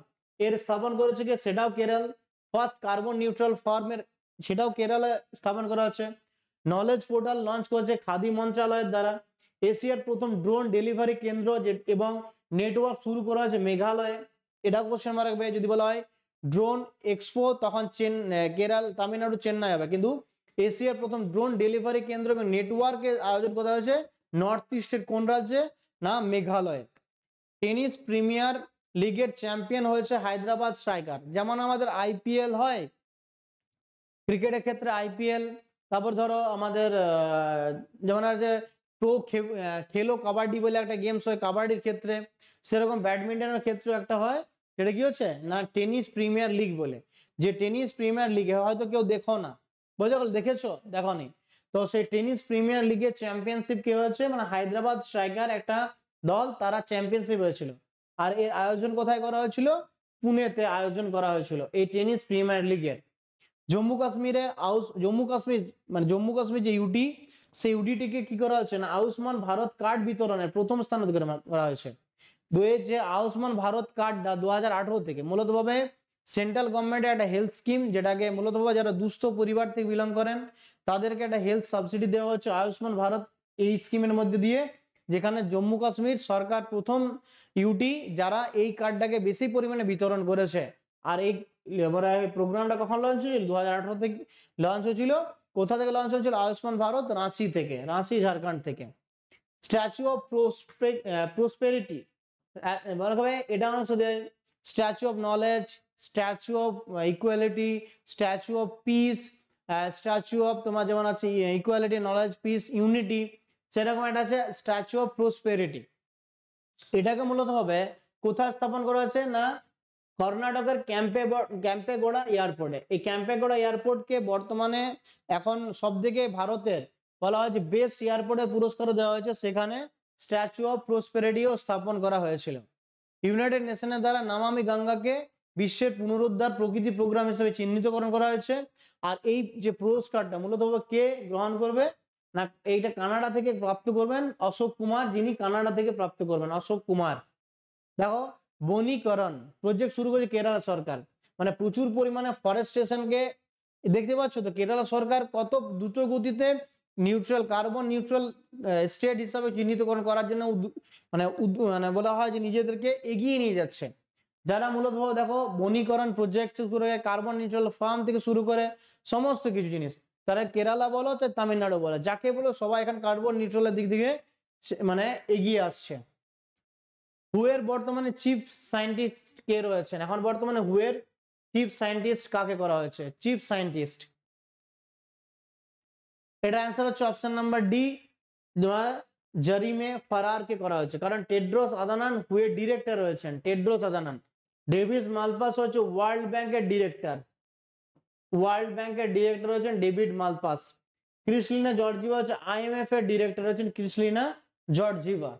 এর স্থাপন করেছে কি সেটাও কেরল ফার্স্ট কার্বন নিউট্রাল ফার্মের সেটাও কেরলে স্থাপন করা হচ্ছে নলেজ পোর্টাল লঞ্চ করেছে খাদি মন্ত্রণালয়ের দ্বারা এশিয়ার প্রথম ড্রোন ডেলিভারি কেন্দ্র এবং নেটওয়ার্ক শুরু করা হয়েছে মেঘালয়ে এটা কোশ্চেন মার্ক যদি বলা হয় ড্রোন এক্সপো তখন চেন কেরাল তামিলনাড়ু চেন্নাই হবে কিন্তু এশিয়ার প্রথম ড্রোন ডেলিভারি কেন্দ্র এবং নেটওয়ার্কের আয়োজন করা হয়েছে নর্থ ইস্টের কোন রাজ্যে না মেঘালয়ে টেনিস প্রিমিয়ার লিগের চ্যাম্পিয়ন হয়েছে হায়দ্রাবাদ স্ট্রাইকার যেমন আমাদের আইপিএল হয় ক্রিকেটের ক্ষেত্রে আইপিএল তারপর ধরো আমাদের যেমন আর যে প্রো খেলো কাবাডি বলে একটা গেমস হয় কাবাডির ক্ষেত্রে সেরকম ব্যাডমিন্টনের ক্ষেত্রেও একটা হয় সেটা কি হচ্ছে না টেনিস প্রিমিয়ার লিগ বলে যে টেনিস প্রিমিয়ার লিগে হয়তো কেউ দেখো না বুঝতে গেল দেখেছো দেখো নি তো সেই টেনিস প্রিমিয়ার লিগের চ্যাম্পিয়নশিপ কি হয়েছে মানে হায়দ্রাবাদ স্ট্রাইকার একটা দল তারা চ্যাম্পিয়নশিপ হয়েছিল আর এর আয়োজন কোথায় করা হয়েছিল পুনেতে আয়োজন করা হয়েছিল এই টেনিস প্রিমিয়ার লিগের জম্মু কাশ্মীরের আউস জম্মু কাশ্মীর মানে জম্মু কাশ্মীর যে ইউটি সেই ইউটিটিকে কি করা হয়েছে না আয়ুষ্মান ভারত কার্ড বিতরণের প্রথম স্থান করা হয়েছে যে আয়ুষ্মান ভারত কার্ডটা দু থেকে মূলতভাবে সেন্ট্রাল গভর্নমেন্টের একটা হেলথ স্কিম যেটাকে মূলতভাবে যারা দুস্থ পরিবার থেকে বিলং করেন তাদেরকে একটা হেলথ সাবসিডি দেওয়া হচ্ছে আয়ুষ্মান ভারত এই স্কিমের মধ্যে দিয়ে যেখানে জম্মু কাশ্মীর সরকার প্রথম ইউটি যারা এই কার্ডটাকে বেশি পরিমাণে বিতরণ করেছে আর এই প্রোগ্রামটা কখন লঞ্চ হয়েছিল দু থেকে লঞ্চ হয়েছিল কোথা থেকে লঞ্চ হয়েছিল আয়ুষ্মান ভারত রাঁচি থেকে রাঁচি ঝাড়খণ্ড থেকে স্ট্যাচু অফ প্রসপেরিটি মনে এটা হচ্ছে statue of knowledge statue of equality statue of peace statue of তোমার যেমন আছে ইকুয়ালিটি নলেজ পিস ইউনিটি সেরকম এটা আছে স্ট্যাচু অফ প্রসপেরিটি এটাকে মূলত হবে কোথায় স্থাপন করা হয়েছে না কর্ণাটকের ক্যাম্পে ক্যাম্পেগোড়া এয়ারপোর্টে এই ক্যাম্পেগোড়া এয়ারপোর্টকে বর্তমানে এখন সবদিকে ভারতের বলা হয় যে বেস্ট এয়ারপোর্টে পুরস্কার দেওয়া হয়েছে সেখানে স্ট্যাচু অফ প্রসপেরিটিও স্থাপন করা হয়েছিল ইউনাইটেড নেশনের দ্বারা নামামি গঙ্গাকে বিশ্বের পুনরুদ্ধার প্রকৃতি প্রোগ্রাম হিসেবে চিহ্নিতকরণ করা হয়েছে আর এই যে পুরস্কারটা মূলত কে গ্রহণ করবে না এইটা কানাডা থেকে প্রাপ্ত করবেন অশোক কুমার যিনি কানাডা থেকে প্রাপ্ত করবেন অশোক কুমার দেখো বনীকরণ প্রজেক্ট শুরু করেছে কেরালা সরকার মানে প্রচুর পরিমাণে ফরেস্টেশনকে দেখতে পাচ্ছ তো কেরালা সরকার কত দ্রুত গতিতে নিউট্রাল কার্বন নিউট্রাল স্টেট হিসাবে চিহ্নিতকরণ করার জন্য মানে মানে বলা হয় যে নিজেদেরকে এগিয়ে নিয়ে যাচ্ছে যারা মূলতভাবে দেখো বনীকরণ প্রজেক্ট শুরু করে কার্বন নিউট্রাল ফার্ম থেকে শুরু করে সমস্ত কিছু জিনিস তারা কেরালা বলো চাই তামিলনাড়ু বলো যাকে বলো সবাই এখন কার্বন নিউট্রালের দিক থেকে মানে এগিয়ে আসছে হুয়ের বর্তমানে চিফ সায়েন্টিস্ট কে রয়েছেন এখন বর্তমানে হুয়ের চিফ সায়েন্টিস্ট কাকে করা হয়েছে চিফ সায়েন্টিস্ট এটা অ্যান্সার হচ্ছে অপশন নাম্বার ডি তোমার ফারারকে করা হয়েছে কারণ টেড্রোস আদানান হুয়ে ডিরেক্টর রয়েছেন টেড্রোস আদানান ডেভিস মালপাস হচ্ছে ওয়ার্ল্ড ব্যাংকের ডিরেক্টর ওয়ার্ল্ড ব্যাংকের ডিরেক্টর হচ্ছেন ডেভিড মালপাস ক্রিসলিনা জর্জিভা হচ্ছে আইএমএফ এর ডিরেক্টর হচ্ছেন ক্রিসলিনা জর্জিভা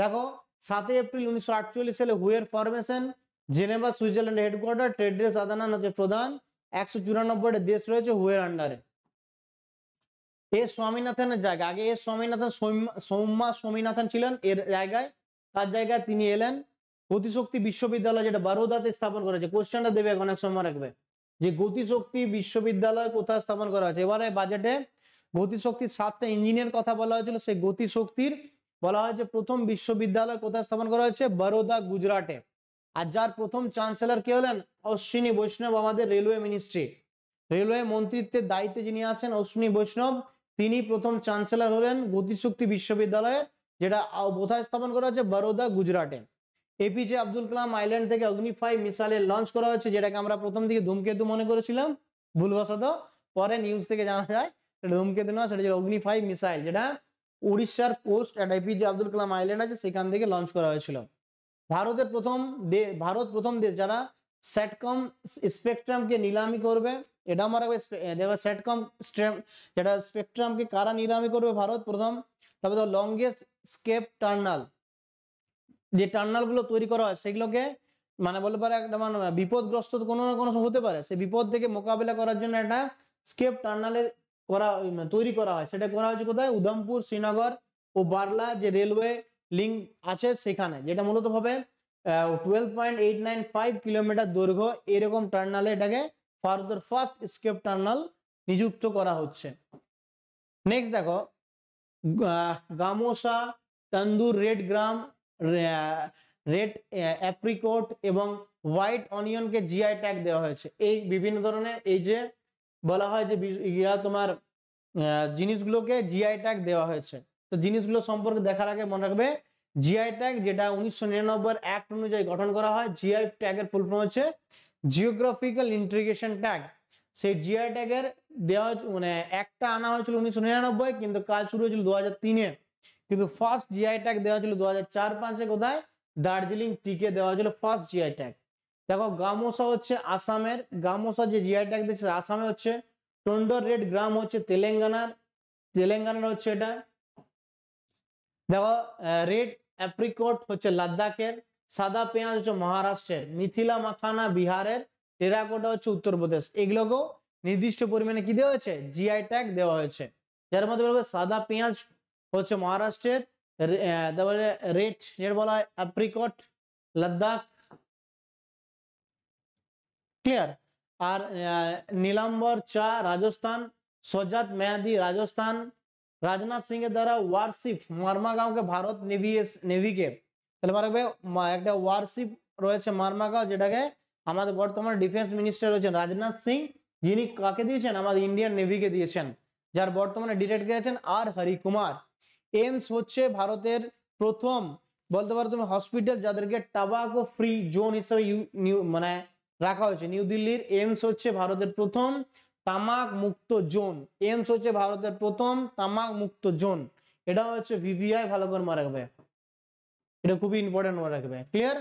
দেখো সাতই এপ্রিল উনিশশো সালে হুয়ের formation Geneva Switzerland headquarter Tedros Adhanom হচ্ছে প্রধান একশো চুরানব্বইটা দেশ রয়েছে হুয়ের আন্ডারে এ স্বামীনাথনের জায়গা আগে এ স্বামীনাথন সৌম্যা স্বামীনাথন ছিলেন এর জায়গায় তার জায়গায় তিনি এলেন গতিশক্তি বিশ্ববিদ্যালয় যেটা বারোদাতে স্থাপন করেছে কোশ্চেনটা দেবে অনেক সময় রাখবে যে গতিশক্তি বিশ্ববিদ্যালয় কোথায় স্থাপন করা হয়েছে এবারে বাজেটে গতিশক্তির সাতটা ইঞ্জিনিয়ার কথা বলা হয়েছিল সেই গতিশক্তির বলা হয় যে প্রথম বিশ্ববিদ্যালয় কোথায় স্থাপন করা হয়েছে বরোদা গুজরাটে আর যার প্রথম চ্যান্সেলর কে হলেন অশ্বিনী বৈষ্ণব আমাদের রেলওয়ে মিনিস্ট্রি রেলওয়ে মন্ত্রিত্বের দায়িত্বে যিনি আছেন অশ্বিনী বৈষ্ণব তিনি প্রথম চ্যান্সেলর হলেন গতিশক্তি বিশ্ববিদ্যালয়ে যেটা কোথায় স্থাপন করা হয়েছে বরোদা গুজরাটে এপিজে আব্দুল কালাম আইল্যান্ড থেকে অগ্নিফাই মিসাইলের লঞ্চ করা হয়েছে যেটাকে আমরা প্রথম দিকে ধূমকেতু মনে করেছিলাম ভুলবশত পরে নিউজ থেকে জানা যায় ধূমকেতু না সেটা অগ্নিফাই মিসাইল যেটা উড়িষ্যার coast at APJ Abdul Kalam island আছে সেখান থেকে লঞ্চ করা হয়েছিল ভারতের প্রথম ভারত প্রথম দেশ যারা স্যাটকম স্পেকট্রামকে নিলামি করবে এটা আমার দেখো স্যাটকম যেটা স্পেকট্রামকে কারা নিলামি করবে ভারত প্রথম তারপরে ধর লংগেস্ট স্কেপ টার্নাল যে টার্নালগুলো তৈরি করা হয় সেগুলোকে মানে বলতে পারে একটা মানে বিপদগ্রস্ত কোনো না কোনো হতে পারে সে বিপদ থেকে মোকাবিলা করার জন্য একটা স্কেপ টার্নালের করা তৈরি করা হয় সেটা করা হয়েছে কোথায় উধমপুর শ্রীনগর ও বার্লা যে রেলওয়ে লিঙ্ক আছে সেখানে যেটা মূলত হবে twelve point eight nine five kilometre দৈর্ঘ্য এরকম টার্নালে এটাকে ফার্দার ফার্স্ট স্কেপ টার্নাল নিযুক্ত করা হচ্ছে নেক্সট দেখো গামোসা তন্দুর রেড গ্রাম রেড অ্যাপ্রিকোট এবং হোয়াইট অনিয়নকে জিআই ট্যাগ দেওয়া হয়েছে এই বিভিন্ন ধরনের এই যে বলা হয় যে ইয়া তোমার জিনিসগুলোকে জিআই ট্যাগ দেওয়া হয়েছে তো জিনিসগুলো সম্পর্কে দেখার আগে মনে রাখবে জিআই ট্যাগ যেটা উনিশশো নিরানব্বই অ্যাক্ট অনুযায়ী গঠন করা হয় জিআই ট্যাগের ফুল ফর্ম হচ্ছে জিওগ্রাফিক্যাল ইন্টিগ্রেশন ট্যাগ সেই জিআই ট্যাগের দেওয়া মানে একটা আনা হয়েছিল উনিশশো নিরানব্বই কিন্তু কাজ শুরু হয়েছিল দু হাজার তিনে কিন্তু ফার্স্ট জিআই ট্যাগ দেওয়া হয়েছিল দু হাজার চার পাঁচে কোথায় দার্জিলিং টিকে দেওয়া হয়েছিল ফার্স্ট জিআই ট্যাগ দেখো গামোসা হচ্ছে আসামের গামোসা যে জিআই ট্যাগ দিচ্ছে আসামে হচ্ছে টন্ডর রেড গ্রাম হচ্ছে তেলেঙ্গানার তেলেঙ্গানার হচ্ছে এটা দেখো রেড অ্যাপ্রিকট হচ্ছে লাদ্দাখের সাদা পেঁয়াজ হচ্ছে মহারাষ্ট্রের মিথিলা মাখানা বিহারের টেরাকোটা হচ্ছে উত্তরপ্রদেশ এগুলোকেও নির্দিষ্ট পরিমাণে কি দেওয়া হয়েছে জিআই ট্যাগ দেওয়া হয়েছে যার মধ্যে বলবো সাদা পেঁয়াজ হচ্ছে মহারাষ্ট্রের তারপরে রেড যেটা বলা হয় অ্যাপ্রিকট লাদ্দাখ क्लियर और नीलम्बर चा राजस्थान सज्जाद मेहदी राजस्थान राजनाथ सिंह द्वारा वार्सिप मार्मा गांव के भारत नेवी नेवी के वार्सिप रही है मार्मा गांव जेटा बर्तमान डिफेंस मिनिस्टर रही राजनाथ सिंह जिन का दिए इंडियन नेवी के दिए जर बर्तमान डिटेक्ट कर हरिकुमार एम्स हे भारत प्रथम बोलते हस्पिटल जैसे टबाको फ्री जो हिसाब मैं রাখা হয়েছে নিউ দিল্লির এমস হচ্ছে ভারতের প্রথম তামাক মুক্ত জোন এমস হচ্ছে ভারতের প্রথম তামাক মুক্ত জোন এটা হচ্ছে ভিভিআই ভালো করে মনে রাখবে এটা খুবই ইম্পর্টেন্ট মনে রাখবে ক্লিয়ার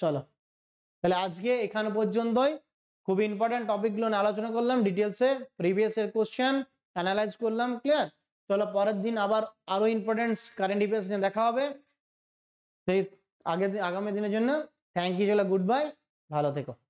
চলো তাহলে আজকে এখানে পর্যন্তই খুবই ইম্পর্টেন্ট টপিকগুলো নিয়ে আলোচনা করলাম ডিটেলসে প্রিভিয়াস এর কোশ্চেন অ্যানালাইজ করলাম ক্লিয়ার চলো পরের দিন আবার আরো ইম্পর্টেন্ট কারেন্ট ইভেন্টস নিয়ে দেখা হবে সেই আগের আগামী দিনের জন্য থ্যাংক ইউ চলো গুড বাই ভালো থেকো